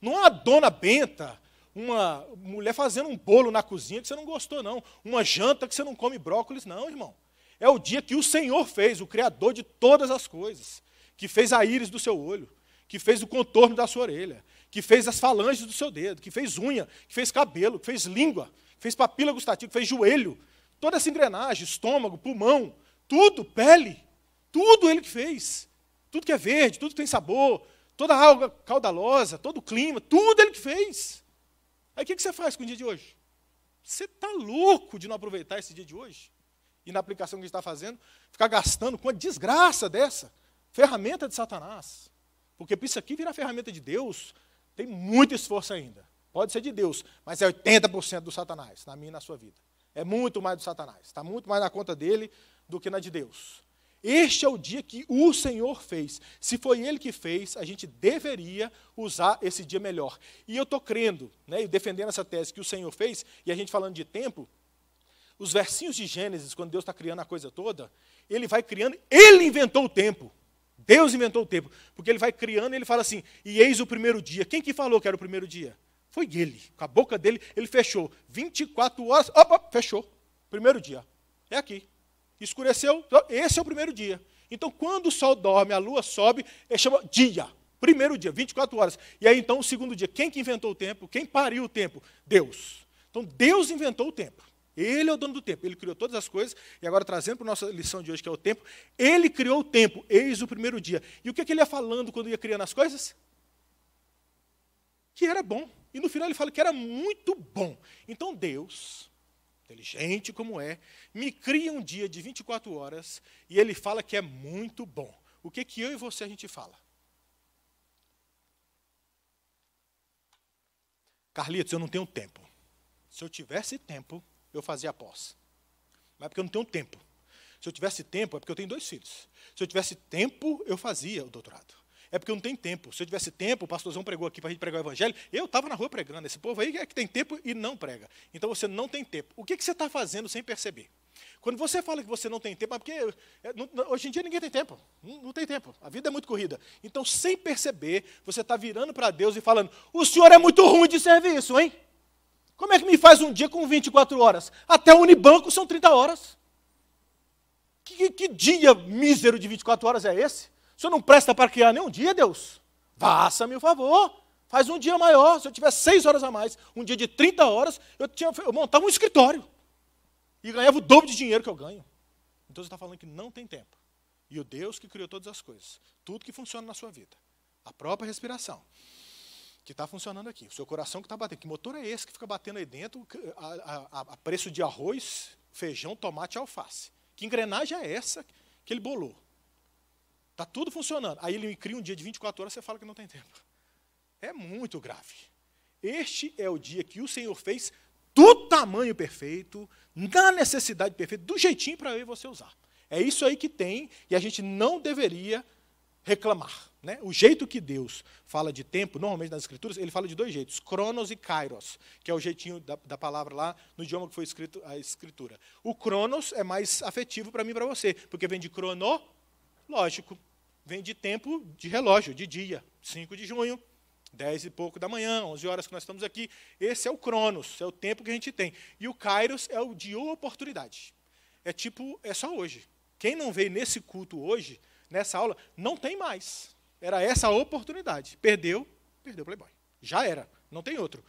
Não é a dona Benta, uma mulher fazendo um bolo na cozinha que você não gostou, não. Uma janta que você não come brócolis, não, irmão é o dia que o Senhor fez, o Criador de todas as coisas, que fez a íris do seu olho, que fez o contorno da sua orelha, que fez as falanges do seu dedo, que fez unha, que fez cabelo, que fez língua, que fez papila gustativa, que fez joelho, toda essa engrenagem, estômago, pulmão, tudo, pele, tudo ele que fez. Tudo que é verde, tudo que tem sabor, toda a alga caudalosa, todo o clima, tudo ele que fez. Aí o que você faz com o dia de hoje? Você está louco de não aproveitar esse dia de hoje? e na aplicação que a gente está fazendo, ficar gastando com a desgraça dessa, ferramenta de Satanás. Porque para isso aqui virar ferramenta de Deus, tem muito esforço ainda. Pode ser de Deus, mas é 80% do Satanás, na minha e na sua vida. É muito mais do Satanás, está muito mais na conta dele do que na de Deus. Este é o dia que o Senhor fez. Se foi Ele que fez, a gente deveria usar esse dia melhor. E eu estou crendo, né, e defendendo essa tese que o Senhor fez, e a gente falando de tempo, os versinhos de Gênesis, quando Deus está criando a coisa toda, ele vai criando, ele inventou o tempo. Deus inventou o tempo. Porque ele vai criando e ele fala assim: e eis o primeiro dia. Quem que falou que era o primeiro dia? Foi ele. Com a boca dele, ele fechou. 24 horas, opa, fechou. Primeiro dia. É aqui. Escureceu, esse é o primeiro dia. Então, quando o sol dorme, a lua sobe, ele é chama dia. Primeiro dia, 24 horas. E aí, então, o segundo dia. Quem que inventou o tempo? Quem pariu o tempo? Deus. Então, Deus inventou o tempo. Ele é o dono do tempo, ele criou todas as coisas, e agora trazendo para a nossa lição de hoje, que é o tempo, ele criou o tempo, eis o primeiro dia. E o que, é que ele ia falando quando ia criando as coisas? Que era bom. E no final ele fala que era muito bom. Então Deus, inteligente como é, me cria um dia de 24 horas e ele fala que é muito bom. O que, é que eu e você a gente fala? Carlitos, eu não tenho tempo. Se eu tivesse tempo, eu fazia a posse, Mas é porque eu não tenho tempo. Se eu tivesse tempo, é porque eu tenho dois filhos. Se eu tivesse tempo, eu fazia o doutorado. É porque eu não tenho tempo. Se eu tivesse tempo, o pastorzão pregou aqui para a gente pregar o evangelho, eu estava na rua pregando. Esse povo aí é que tem tempo e não prega. Então você não tem tempo. O que, que você está fazendo sem perceber? Quando você fala que você não tem tempo, é porque é, hoje em dia ninguém tem tempo. Não, não tem tempo. A vida é muito corrida. Então, sem perceber, você está virando para Deus e falando: o senhor é muito ruim de serviço, hein? Como é que me faz um dia com 24 horas? Até o Unibanco são 30 horas. Que, que dia mísero de 24 horas é esse? O senhor não presta para criar nenhum dia, Deus? Faça-me o favor. Faz um dia maior. Se eu tivesse seis horas a mais, um dia de 30 horas, eu, tinha, eu montava um escritório. E ganhava o dobro de dinheiro que eu ganho. Então você está falando que não tem tempo. E o Deus que criou todas as coisas, tudo que funciona na sua vida, a própria respiração, que está funcionando aqui. O seu coração que está batendo. Que motor é esse que fica batendo aí dentro a, a, a preço de arroz, feijão, tomate e alface? Que engrenagem é essa que ele bolou? Está tudo funcionando. Aí ele cria um dia de 24 horas, você fala que não tem tempo. É muito grave. Este é o dia que o Senhor fez do tamanho perfeito, na necessidade perfeita, do jeitinho para eu e você usar. É isso aí que tem e a gente não deveria reclamar. Né? O jeito que Deus fala de tempo, normalmente nas Escrituras, ele fala de dois jeitos, cronos e kairos, que é o jeitinho da, da palavra lá no idioma que foi escrito a Escritura. O cronos é mais afetivo para mim e para você, porque vem de crono, lógico, vem de tempo de relógio, de dia, 5 de junho, 10 e pouco da manhã, 11 horas que nós estamos aqui. Esse é o cronos, é o tempo que a gente tem. E o kairos é o de oportunidade. É tipo, é só hoje. Quem não veio nesse culto hoje, nessa aula, não tem mais. Era essa a oportunidade. Perdeu, perdeu Playboy. Já era, não tem outro.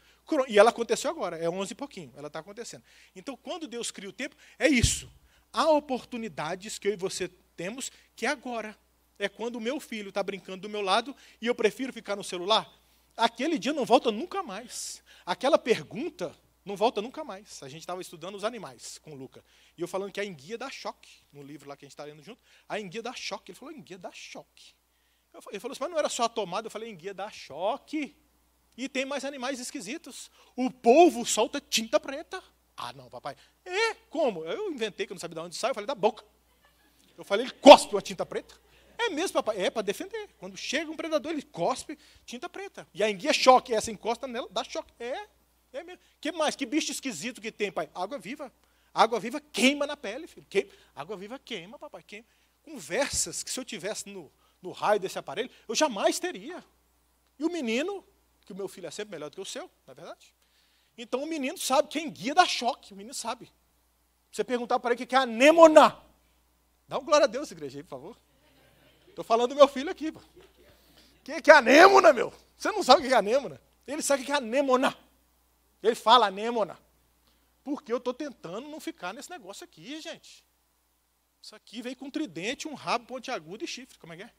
E ela aconteceu agora, é 11 e pouquinho, ela está acontecendo. Então, quando Deus cria o tempo, é isso. Há oportunidades que eu e você temos que é agora. É quando o meu filho está brincando do meu lado e eu prefiro ficar no celular. Aquele dia não volta nunca mais. Aquela pergunta não volta nunca mais. A gente estava estudando os animais com o Luca. E eu falando que a enguia dá choque, no livro lá que a gente está lendo junto, a enguia dá choque. Ele falou, enguia dá choque. Ele falou assim, mas não era só a tomada? Eu falei, enguia dá choque. E tem mais animais esquisitos. O polvo solta tinta preta. Ah, não, papai. É, como? Eu inventei que eu não sabia de onde sai. Eu falei, da boca. Eu falei, ele cospe uma tinta preta. É mesmo, papai. É para defender. Quando chega um predador, ele cospe tinta preta. E a enguia é choque. Essa encosta nela, dá choque. É, é mesmo. que mais? Que bicho esquisito que tem, pai? Água viva. Água viva queima na pele, filho. Queima. Água viva queima, papai. Queima. Conversas que se eu tivesse no no raio desse aparelho, eu jamais teria. E o menino, que o meu filho é sempre melhor do que o seu, não é verdade? Então o menino sabe quem guia dá choque, o menino sabe. Você perguntar para ele o que é anêmona. Dá um glória a Deus, igreja aí, por favor. Estou falando do meu filho aqui. O que é anêmona, meu? Você não sabe o que é anêmona. Ele sabe o que é anêmona. Ele fala anêmona. Porque eu estou tentando não ficar nesse negócio aqui, gente. Isso aqui vem com tridente, um rabo pontiagudo e chifre. Como é que é?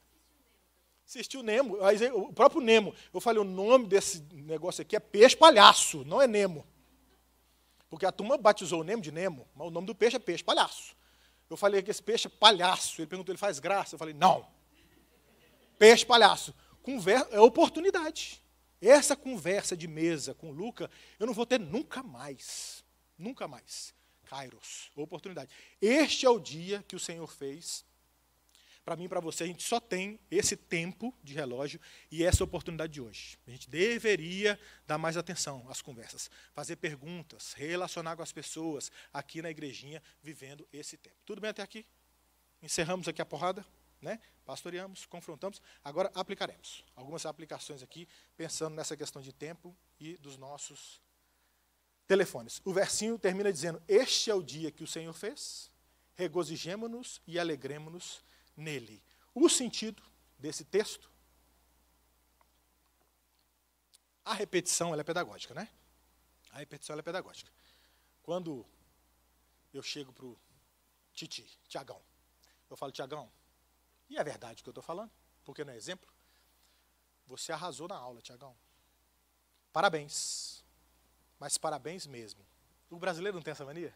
Assistiu o Nemo, aí, o próprio Nemo. Eu falei, o nome desse negócio aqui é peixe palhaço, não é Nemo. Porque a turma batizou o Nemo de Nemo, mas o nome do peixe é peixe palhaço. Eu falei que esse peixe é palhaço. Ele perguntou, ele faz graça? Eu falei, não. Peixe palhaço. Conversa, é oportunidade. Essa conversa de mesa com o Luca, eu não vou ter nunca mais. Nunca mais. Kairos, oportunidade. Este é o dia que o Senhor fez para mim e para você, a gente só tem esse tempo de relógio e essa oportunidade de hoje. A gente deveria dar mais atenção às conversas, fazer perguntas, relacionar com as pessoas aqui na igrejinha, vivendo esse tempo. Tudo bem até aqui? Encerramos aqui a porrada? Né? Pastoreamos, confrontamos, agora aplicaremos algumas aplicações aqui, pensando nessa questão de tempo e dos nossos telefones. O versinho termina dizendo: Este é o dia que o Senhor fez, regozijemo-nos e alegremos-nos nele. O sentido desse texto, a repetição ela é pedagógica, né? A repetição ela é pedagógica. Quando eu chego para o Titi, Tiagão, eu falo, Tiagão, e é verdade o que eu estou falando? Porque não é exemplo? Você arrasou na aula, Tiagão. Parabéns. Mas parabéns mesmo. O brasileiro não tem essa mania?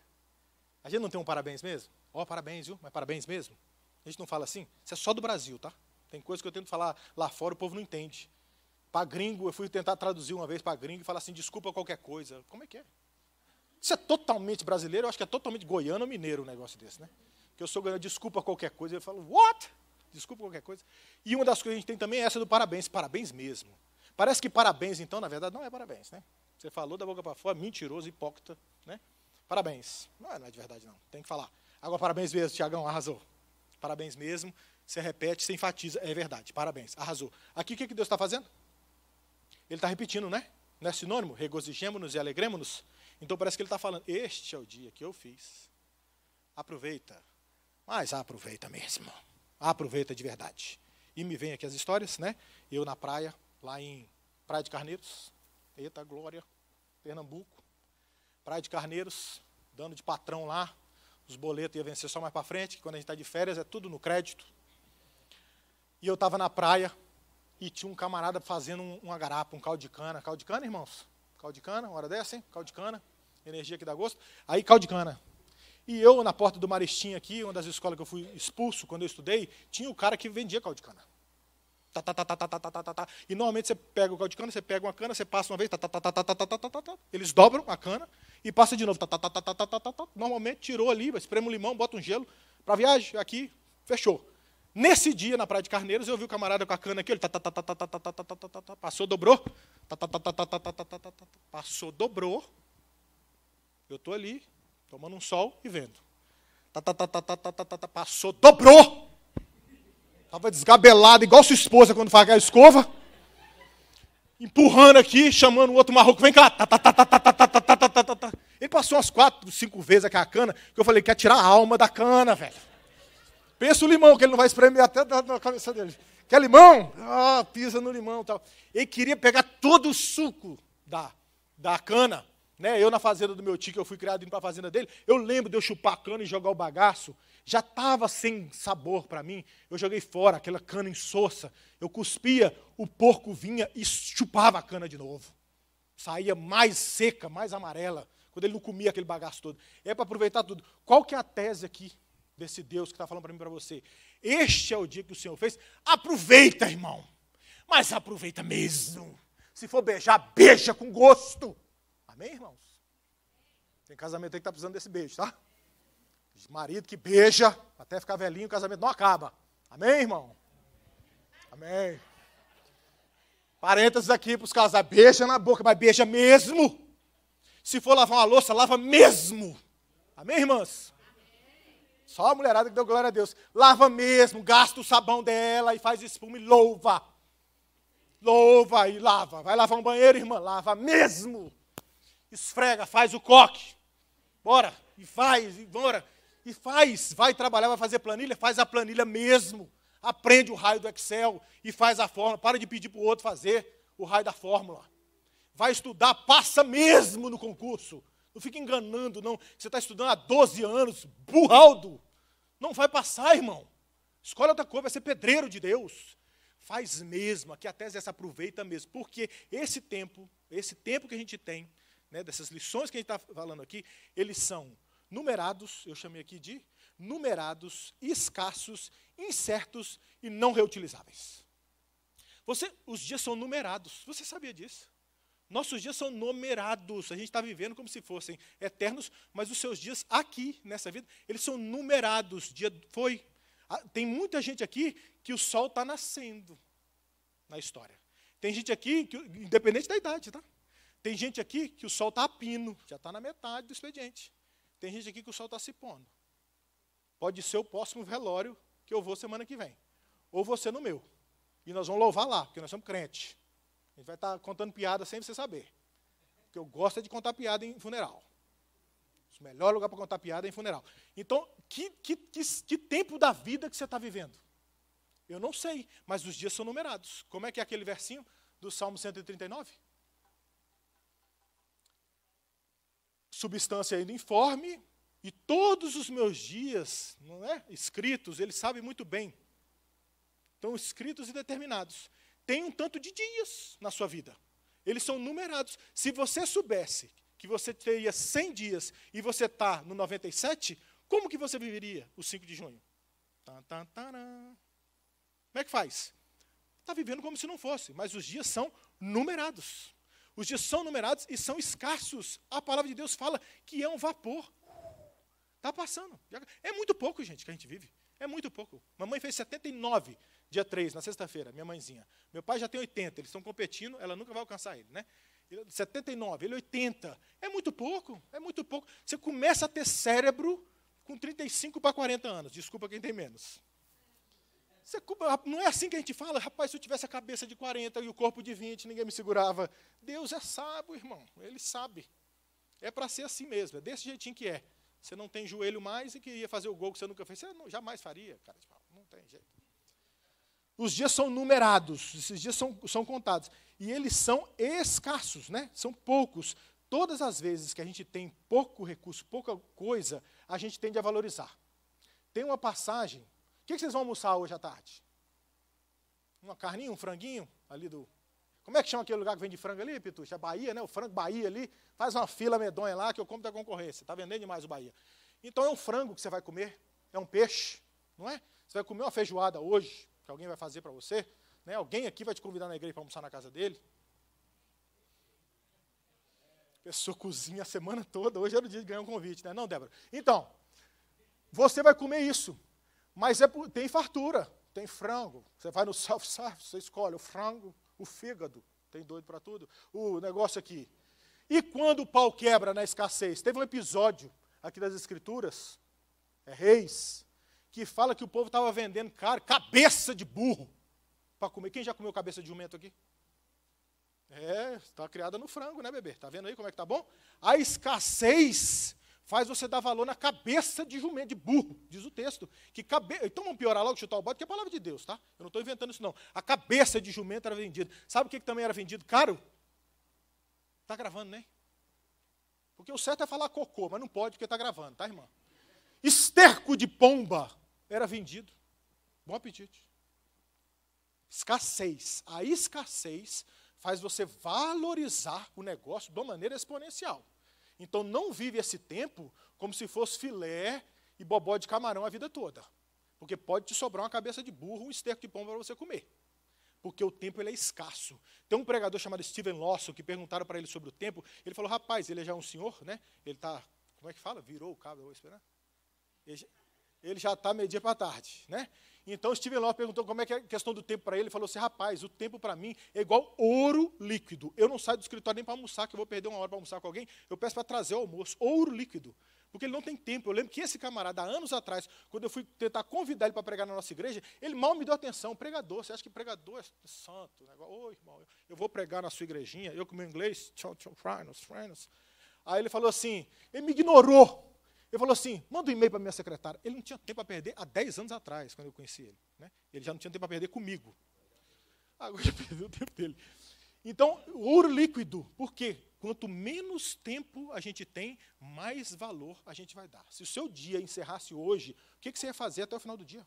A gente não tem um parabéns mesmo? Ó, oh, parabéns, viu? Mas parabéns mesmo? A gente não fala assim? Isso é só do Brasil, tá? Tem coisa que eu tento falar lá fora, o povo não entende. Para gringo, eu fui tentar traduzir uma vez para gringo e falar assim, desculpa qualquer coisa. Como é que é? Isso é totalmente brasileiro, eu acho que é totalmente goiano ou mineiro um negócio desse, né? Que eu sou goiano, desculpa qualquer coisa. Eu falo, what? Desculpa qualquer coisa. E uma das coisas que a gente tem também é essa do parabéns, parabéns mesmo. Parece que parabéns, então, na verdade, não é parabéns, né? Você falou da boca para fora, mentiroso, hipócrita, né? Parabéns. Não, é, não é de verdade, não. Tem que falar. Agora, parabéns mesmo, Tiagão, arrasou. Parabéns mesmo. Você repete, você enfatiza. É verdade, parabéns, arrasou. Aqui o que, Deus está fazendo? Ele está repetindo, né? Não é sinônimo? regozijemos nos e alegremos-nos. Então parece que ele está falando: Este é o dia que eu fiz. Aproveita. Mas aproveita mesmo. Aproveita de verdade. E me vem aqui as histórias, né? Eu na praia, lá em Praia de Carneiros. Eita, glória. Pernambuco. Praia de Carneiros, dando de patrão lá, os boletos iam vencer só mais para frente, que quando a gente está de férias é tudo no crédito. E eu estava na praia e tinha um camarada fazendo um, uma garapa, um caldo de cana. Caldo de cana, irmãos? Caldo de cana, uma hora dessa, hein? Caldo de cana, energia que dá gosto. Aí caldo de cana. E eu, na porta do Marestim aqui, uma das escolas que eu fui expulso quando eu estudei, tinha o cara que vendia caldo de cana. Tá, tá, tá, tá, tá, tá, tá, tá, E normalmente você pega o caldo de cana, você pega uma cana, você passa uma vez, tá, tá, tá, tá, tá, tá, tá, tá, tá, tá. eles dobram a cana, e passa de novo. Tá, tá, tá, tá, tá, tá, tá, tá, normalmente tirou ali, espreme um limão, bota um gelo, para viagem, aqui, fechou. Nesse dia, na Praia de Carneiros, eu vi o camarada com a cana aqui, ele tá, tá, tá, tá, tá, tá, tá, tá, tá, tá, passou, dobrou, tá, tá, tá, tá, tá, tá, tá, tá, tá, passou, dobrou. Eu estou ali, tomando um sol e vendo. Tá, tá, tá, tá, tá, tá, tá, tá, passou, dobrou. Estava desgabelado, igual sua esposa quando faz a escova empurrando aqui, chamando o outro marroco, vem cá. Ele passou umas quatro, cinco vezes aquela cana, que eu falei, quer tirar a alma da cana, velho. Pensa o limão, que ele não vai espremer até na cabeça dele. Quer limão? Ah, pisa no limão tal. Ele queria pegar todo o suco da, da cana. Né? Eu, na fazenda do meu tio, que eu fui criado indo para a fazenda dele, eu lembro de eu chupar a cana e jogar o bagaço já estava sem sabor para mim. Eu joguei fora aquela cana insossa. Eu cuspia, o porco vinha e chupava a cana de novo. Saía mais seca, mais amarela, quando ele não comia aquele bagaço todo. É para aproveitar tudo. Qual que é a tese aqui desse Deus que está falando para mim para você? Este é o dia que o Senhor fez. Aproveita, irmão. Mas aproveita mesmo. Se for beijar, beija com gosto. Amém, irmãos? Tem casamento aí que está precisando desse beijo, tá? Marido que beija, até ficar velhinho, o casamento não acaba. Amém, irmão? Amém. Parênteses aqui para os casais. Beija na boca, mas beija mesmo. Se for lavar uma louça, lava mesmo. Amém, irmãs? Só a mulherada que deu glória a Deus. Lava mesmo, gasta o sabão dela e faz espuma e louva. Louva e lava. Vai lavar um banheiro, irmã? Lava mesmo. Esfrega, faz o coque. Bora, e faz, e bora. E faz, vai trabalhar, vai fazer planilha, faz a planilha mesmo. Aprende o raio do Excel e faz a fórmula. Para de pedir para o outro fazer o raio da fórmula. Vai estudar, passa mesmo no concurso. Não fica enganando, não. Você está estudando há 12 anos, burraldo. Não vai passar, irmão. Escolhe outra coisa, vai ser pedreiro de Deus. Faz mesmo, aqui a tese é essa aproveita mesmo. Porque esse tempo, esse tempo que a gente tem, né, dessas lições que a gente está falando aqui, eles são numerados, eu chamei aqui de numerados, escassos, incertos e não reutilizáveis. Você, os dias são numerados, você sabia disso? Nossos dias são numerados, a gente está vivendo como se fossem eternos, mas os seus dias aqui, nessa vida, eles são numerados. Dia foi. Ah, tem muita gente aqui que o sol está nascendo na história. Tem gente aqui, que, independente da idade, tá? Tem gente aqui que o sol está a pino, já está na metade do expediente. Tem gente aqui que o sol está se pondo. Pode ser o próximo velório que eu vou semana que vem. Ou você no meu. E nós vamos louvar lá, porque nós somos crentes. A gente vai estar tá contando piada sem você saber. Porque eu gosto é de contar piada em funeral. O melhor lugar para contar piada é em funeral. Então, que, que, que, que tempo da vida que você está vivendo? Eu não sei, mas os dias são numerados. Como é que é aquele versinho do Salmo 139? substância ainda informe, e todos os meus dias, não é? Escritos, ele sabe muito bem. estão escritos e determinados. Tem um tanto de dias na sua vida. Eles são numerados. Se você soubesse que você teria 100 dias e você está no 97, como que você viveria o 5 de junho? Como é que faz? Está vivendo como se não fosse, mas os dias são numerados. Os dias são numerados e são escassos. A palavra de Deus fala que é um vapor. Está passando. É muito pouco, gente, que a gente vive. É muito pouco. Mamãe fez 79, dia 3, na sexta-feira, minha mãezinha. Meu pai já tem 80, eles estão competindo, ela nunca vai alcançar ele, né? 79, ele 80. É muito pouco, é muito pouco. Você começa a ter cérebro com 35 para 40 anos. Desculpa quem tem menos. Você, não é assim que a gente fala, rapaz, se eu tivesse a cabeça de 40 e o corpo de 20, ninguém me segurava. Deus é sábio, irmão, ele sabe. É para ser assim mesmo, é desse jeitinho que é. Você não tem joelho mais e queria fazer o gol que você nunca fez. Você não, jamais faria, cara de tipo, pau, não tem jeito. Os dias são numerados, esses dias são, são contados. E eles são escassos, né? são poucos. Todas as vezes que a gente tem pouco recurso, pouca coisa, a gente tende a valorizar. Tem uma passagem que, que vocês vão almoçar hoje à tarde? Uma carninha, um franguinho ali do. Como é que chama aquele lugar que vende frango ali, Pituxa? É Bahia, né? O frango Bahia ali. Faz uma fila medonha lá que eu compro da concorrência. Está vendendo demais o Bahia. Então é um frango que você vai comer, é um peixe, não é? Você vai comer uma feijoada hoje, que alguém vai fazer para você. Né? Alguém aqui vai te convidar na igreja para almoçar na casa dele. A pessoa cozinha a semana toda, hoje era o dia de ganhar um convite, né? Não, Débora? Então, você vai comer isso. Mas é, tem fartura, tem frango. Você vai no self-service, você escolhe o frango, o fígado, tem doido para tudo. O negócio aqui. E quando o pau quebra na escassez? Teve um episódio aqui das Escrituras, é Reis, que fala que o povo estava vendendo cara, cabeça de burro para comer. Quem já comeu cabeça de jumento aqui? É, está criada no frango, né, bebê? Está vendo aí como é que tá bom? A escassez faz você dar valor na cabeça de jumento, de burro, diz o texto. Que cabe... Então vamos piorar logo, chutar o bode, que é a palavra de Deus, tá? Eu não estou inventando isso, não. A cabeça de jumento era vendida. Sabe o que, que também era vendido caro? Está gravando, né? Porque o certo é falar cocô, mas não pode porque está gravando, tá, irmão? Esterco de pomba era vendido. Bom apetite. Escassez. A escassez faz você valorizar o negócio de uma maneira exponencial. Então não vive esse tempo como se fosse filé e bobó de camarão a vida toda. Porque pode te sobrar uma cabeça de burro, um esterco de pão para você comer. Porque o tempo ele é escasso. Tem um pregador chamado Steven Lawson que perguntaram para ele sobre o tempo. Ele falou: rapaz, ele é já um senhor, né? Ele está. Como é que fala? Virou o cabo, eu vou esperar. Ele, ele já está meio dia para tarde, né? Então Steven Love perguntou como é que é a questão do tempo para ele. Ele falou assim: rapaz, o tempo para mim é igual ouro líquido. Eu não saio do escritório nem para almoçar, que eu vou perder uma hora para almoçar com alguém. Eu peço para trazer o almoço, ouro líquido. Porque ele não tem tempo. Eu lembro que esse camarada, há anos atrás, quando eu fui tentar convidar ele para pregar na nossa igreja, ele mal me deu atenção. Pregador, você acha que pregador é santo? Né? Ô irmão, eu vou pregar na sua igrejinha, eu com meu inglês, tchau, tchau, friends, friends. Aí ele falou assim: ele me ignorou. Ele falou assim: manda um e-mail para minha secretária. Ele não tinha tempo a perder há 10 anos atrás, quando eu conheci ele. Né? Ele já não tinha tempo a perder comigo. Agora ele perdeu o tempo dele. Então, ouro líquido, por quê? Quanto menos tempo a gente tem, mais valor a gente vai dar. Se o seu dia encerrasse hoje, o que, que você ia fazer até o final do dia?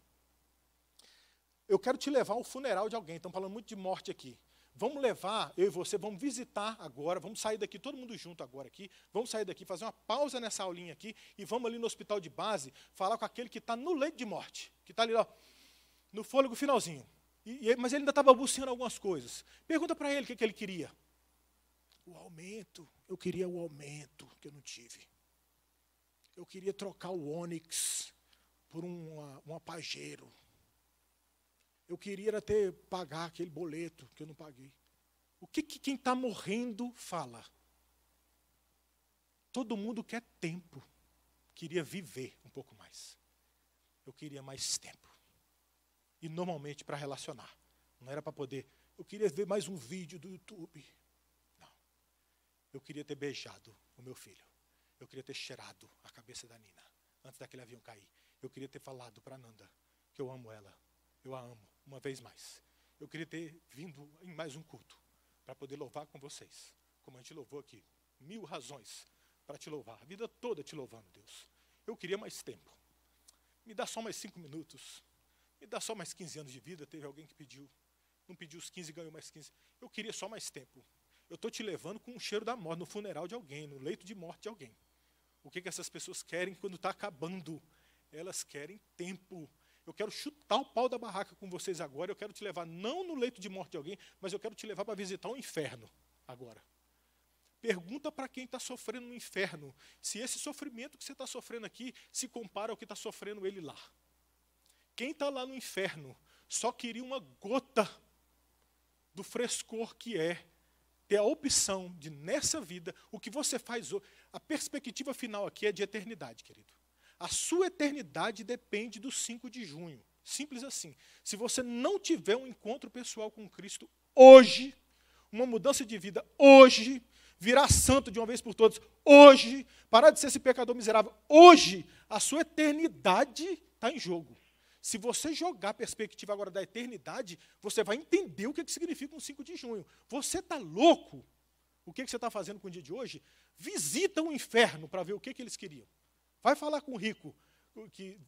Eu quero te levar ao funeral de alguém, estamos falando muito de morte aqui. Vamos levar, eu e você, vamos visitar agora, vamos sair daqui, todo mundo junto agora aqui, vamos sair daqui, fazer uma pausa nessa aulinha aqui e vamos ali no hospital de base falar com aquele que está no leito de morte, que está ali, ó, no fôlego finalzinho. E, e, mas ele ainda está balbuciando algumas coisas. Pergunta para ele o que, que ele queria. O aumento, eu queria o aumento que eu não tive. Eu queria trocar o ônix por uma, uma eu queria ter pagar aquele boleto que eu não paguei. O que, que quem está morrendo fala? Todo mundo quer tempo. Queria viver um pouco mais. Eu queria mais tempo. E normalmente para relacionar. Não era para poder. Eu queria ver mais um vídeo do YouTube. Não. Eu queria ter beijado o meu filho. Eu queria ter cheirado a cabeça da Nina antes daquele avião cair. Eu queria ter falado para Nanda que eu amo ela. Eu a amo uma vez mais. Eu queria ter vindo em mais um culto para poder louvar com vocês, como a gente louvou aqui. Mil razões para te louvar, a vida toda te louvando, Deus. Eu queria mais tempo. Me dá só mais cinco minutos. Me dá só mais 15 anos de vida. Teve alguém que pediu. Não pediu os 15 ganhou mais 15. Eu queria só mais tempo. Eu estou te levando com o cheiro da morte, no funeral de alguém, no leito de morte de alguém. O que, que essas pessoas querem quando está acabando? Elas querem tempo eu quero chutar o pau da barraca com vocês agora. Eu quero te levar não no leito de morte de alguém, mas eu quero te levar para visitar o um inferno agora. Pergunta para quem está sofrendo no inferno se esse sofrimento que você está sofrendo aqui se compara ao que está sofrendo ele lá. Quem está lá no inferno só queria uma gota do frescor que é ter a opção de, nessa vida, o que você faz hoje. A perspectiva final aqui é de eternidade, querido. A sua eternidade depende do 5 de junho. Simples assim. Se você não tiver um encontro pessoal com Cristo hoje, uma mudança de vida hoje, virar santo de uma vez por todas hoje, parar de ser esse pecador miserável hoje, a sua eternidade está em jogo. Se você jogar a perspectiva agora da eternidade, você vai entender o que, é que significa um 5 de junho. Você está louco? O que, é que você está fazendo com o dia de hoje? Visita o inferno para ver o que, é que eles queriam. Vai falar com o rico que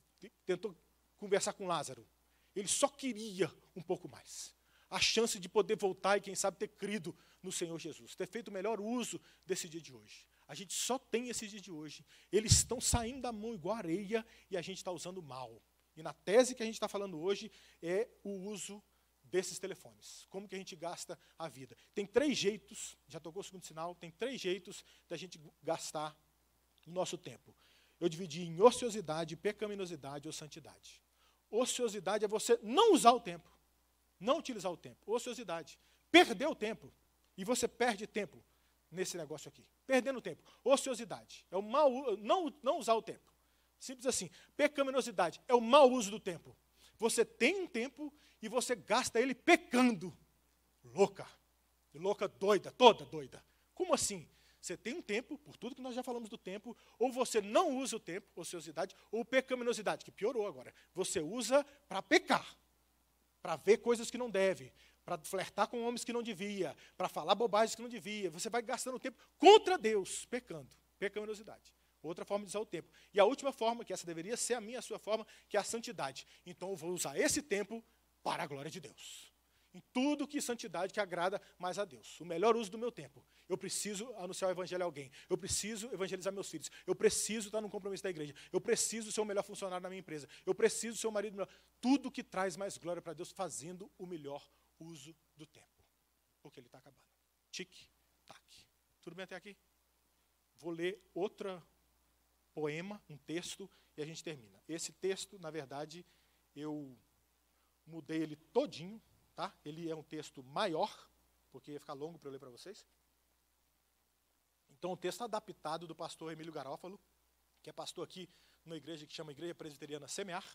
tentou conversar com Lázaro. Ele só queria um pouco mais. A chance de poder voltar e, quem sabe, ter crido no Senhor Jesus, ter feito o melhor uso desse dia de hoje. A gente só tem esse dia de hoje. Eles estão saindo da mão igual areia e a gente está usando mal. E na tese que a gente está falando hoje é o uso desses telefones. Como que a gente gasta a vida? Tem três jeitos, já tocou o segundo sinal, tem três jeitos da gente gastar o nosso tempo eu dividi em ociosidade, pecaminosidade ou santidade. Ociosidade é você não usar o tempo, não utilizar o tempo. Ociosidade, perder o tempo. E você perde tempo nesse negócio aqui, perdendo tempo. Ociosidade é o mal, não, não usar o tempo. Simples assim. Pecaminosidade é o mau uso do tempo. Você tem um tempo e você gasta ele pecando. Louca. Louca doida, toda doida. Como assim? Você tem um tempo, por tudo que nós já falamos do tempo, ou você não usa o tempo, ociosidade, ou pecaminosidade, que piorou agora. Você usa para pecar, para ver coisas que não deve, para flertar com homens que não devia, para falar bobagens que não devia. Você vai gastando tempo contra Deus, pecando, pecaminosidade. Outra forma de usar o tempo. E a última forma, que essa deveria ser a minha, a sua forma, que é a santidade. Então eu vou usar esse tempo para a glória de Deus em tudo que santidade que agrada mais a Deus. O melhor uso do meu tempo. Eu preciso anunciar o evangelho a alguém. Eu preciso evangelizar meus filhos. Eu preciso estar num compromisso da igreja. Eu preciso ser o melhor funcionário na minha empresa. Eu preciso ser o marido melhor. Tudo que traz mais glória para Deus, fazendo o melhor uso do tempo. Porque ele está acabando. Tic, tac. Tudo bem até aqui? Vou ler outro poema, um texto, e a gente termina. Esse texto, na verdade, eu mudei ele todinho Tá? Ele é um texto maior, porque ia ficar longo para eu ler para vocês. Então, o texto adaptado do pastor Emílio Garófalo, que é pastor aqui numa igreja que chama Igreja Presbiteriana Semear.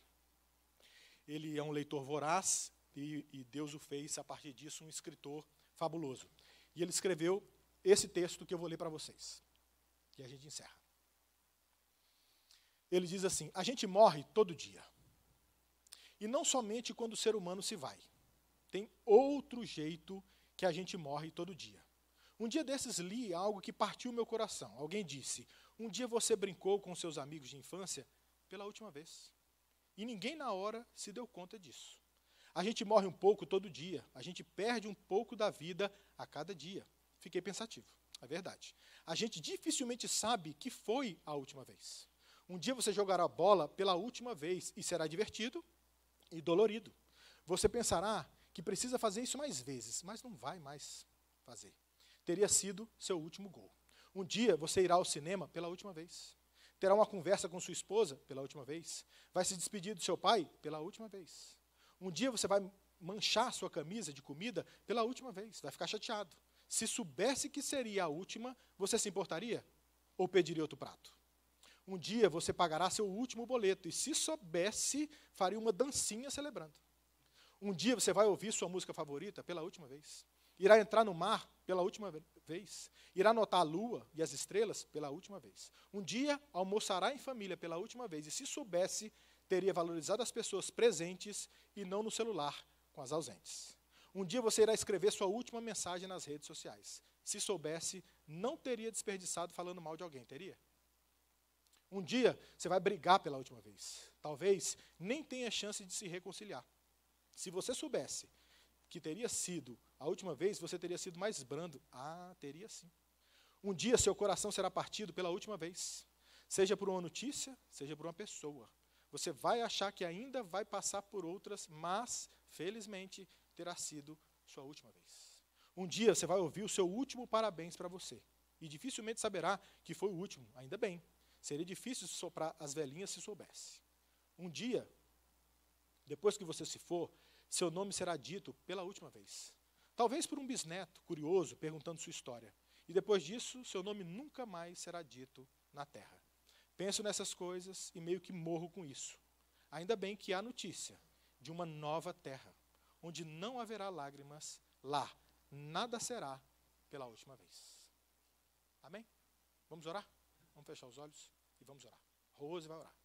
Ele é um leitor voraz e, e Deus o fez, a partir disso, um escritor fabuloso. E ele escreveu esse texto que eu vou ler para vocês. E a gente encerra. Ele diz assim: A gente morre todo dia. E não somente quando o ser humano se vai tem outro jeito que a gente morre todo dia. Um dia desses li algo que partiu meu coração. Alguém disse: Um dia você brincou com seus amigos de infância pela última vez. E ninguém na hora se deu conta disso. A gente morre um pouco todo dia, a gente perde um pouco da vida a cada dia. Fiquei pensativo, é verdade. A gente dificilmente sabe que foi a última vez. Um dia você jogará a bola pela última vez e será divertido e dolorido. Você pensará que precisa fazer isso mais vezes, mas não vai mais fazer. Teria sido seu último gol. Um dia você irá ao cinema pela última vez. Terá uma conversa com sua esposa pela última vez. Vai se despedir do seu pai pela última vez. Um dia você vai manchar sua camisa de comida pela última vez. Vai ficar chateado. Se soubesse que seria a última, você se importaria? Ou pediria outro prato? Um dia você pagará seu último boleto e, se soubesse, faria uma dancinha celebrando. Um dia você vai ouvir sua música favorita pela última vez. Irá entrar no mar pela última vez. Irá notar a lua e as estrelas pela última vez. Um dia almoçará em família pela última vez. E se soubesse, teria valorizado as pessoas presentes e não no celular com as ausentes. Um dia você irá escrever sua última mensagem nas redes sociais. Se soubesse, não teria desperdiçado falando mal de alguém, teria? Um dia você vai brigar pela última vez. Talvez nem tenha chance de se reconciliar. Se você soubesse que teria sido a última vez, você teria sido mais brando. Ah, teria sim. Um dia seu coração será partido pela última vez, seja por uma notícia, seja por uma pessoa. Você vai achar que ainda vai passar por outras, mas, felizmente, terá sido sua última vez. Um dia você vai ouvir o seu último parabéns para você, e dificilmente saberá que foi o último, ainda bem. Seria difícil soprar as velhinhas se soubesse. Um dia, depois que você se for, seu nome será dito pela última vez. Talvez por um bisneto curioso perguntando sua história. E depois disso, seu nome nunca mais será dito na terra. Penso nessas coisas e meio que morro com isso. Ainda bem que há notícia de uma nova terra, onde não haverá lágrimas, lá nada será pela última vez. Amém? Vamos orar? Vamos fechar os olhos e vamos orar. Rose vai orar.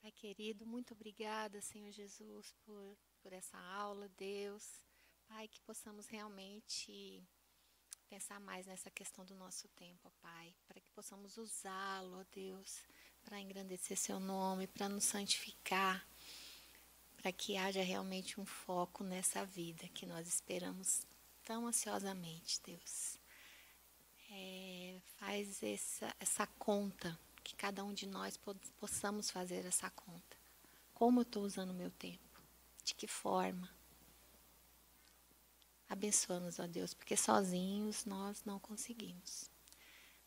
Pai querido, muito obrigada, Senhor Jesus, por, por essa aula, Deus. Pai, que possamos realmente pensar mais nessa questão do nosso tempo, Pai, para que possamos usá-lo, ó Deus, para engrandecer seu nome, para nos santificar, para que haja realmente um foco nessa vida que nós esperamos tão ansiosamente, Deus. É, faz essa, essa conta que cada um de nós possamos fazer essa conta. Como eu estou usando o meu tempo? De que forma? Abençoa-nos, ó Deus, porque sozinhos nós não conseguimos.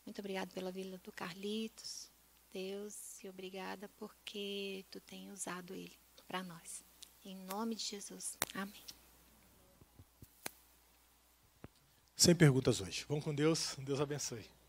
Muito obrigada pela vila do Carlitos, Deus, e obrigada porque tu tem usado ele para nós. Em nome de Jesus. Amém. Sem perguntas hoje. Vão com Deus. Deus abençoe.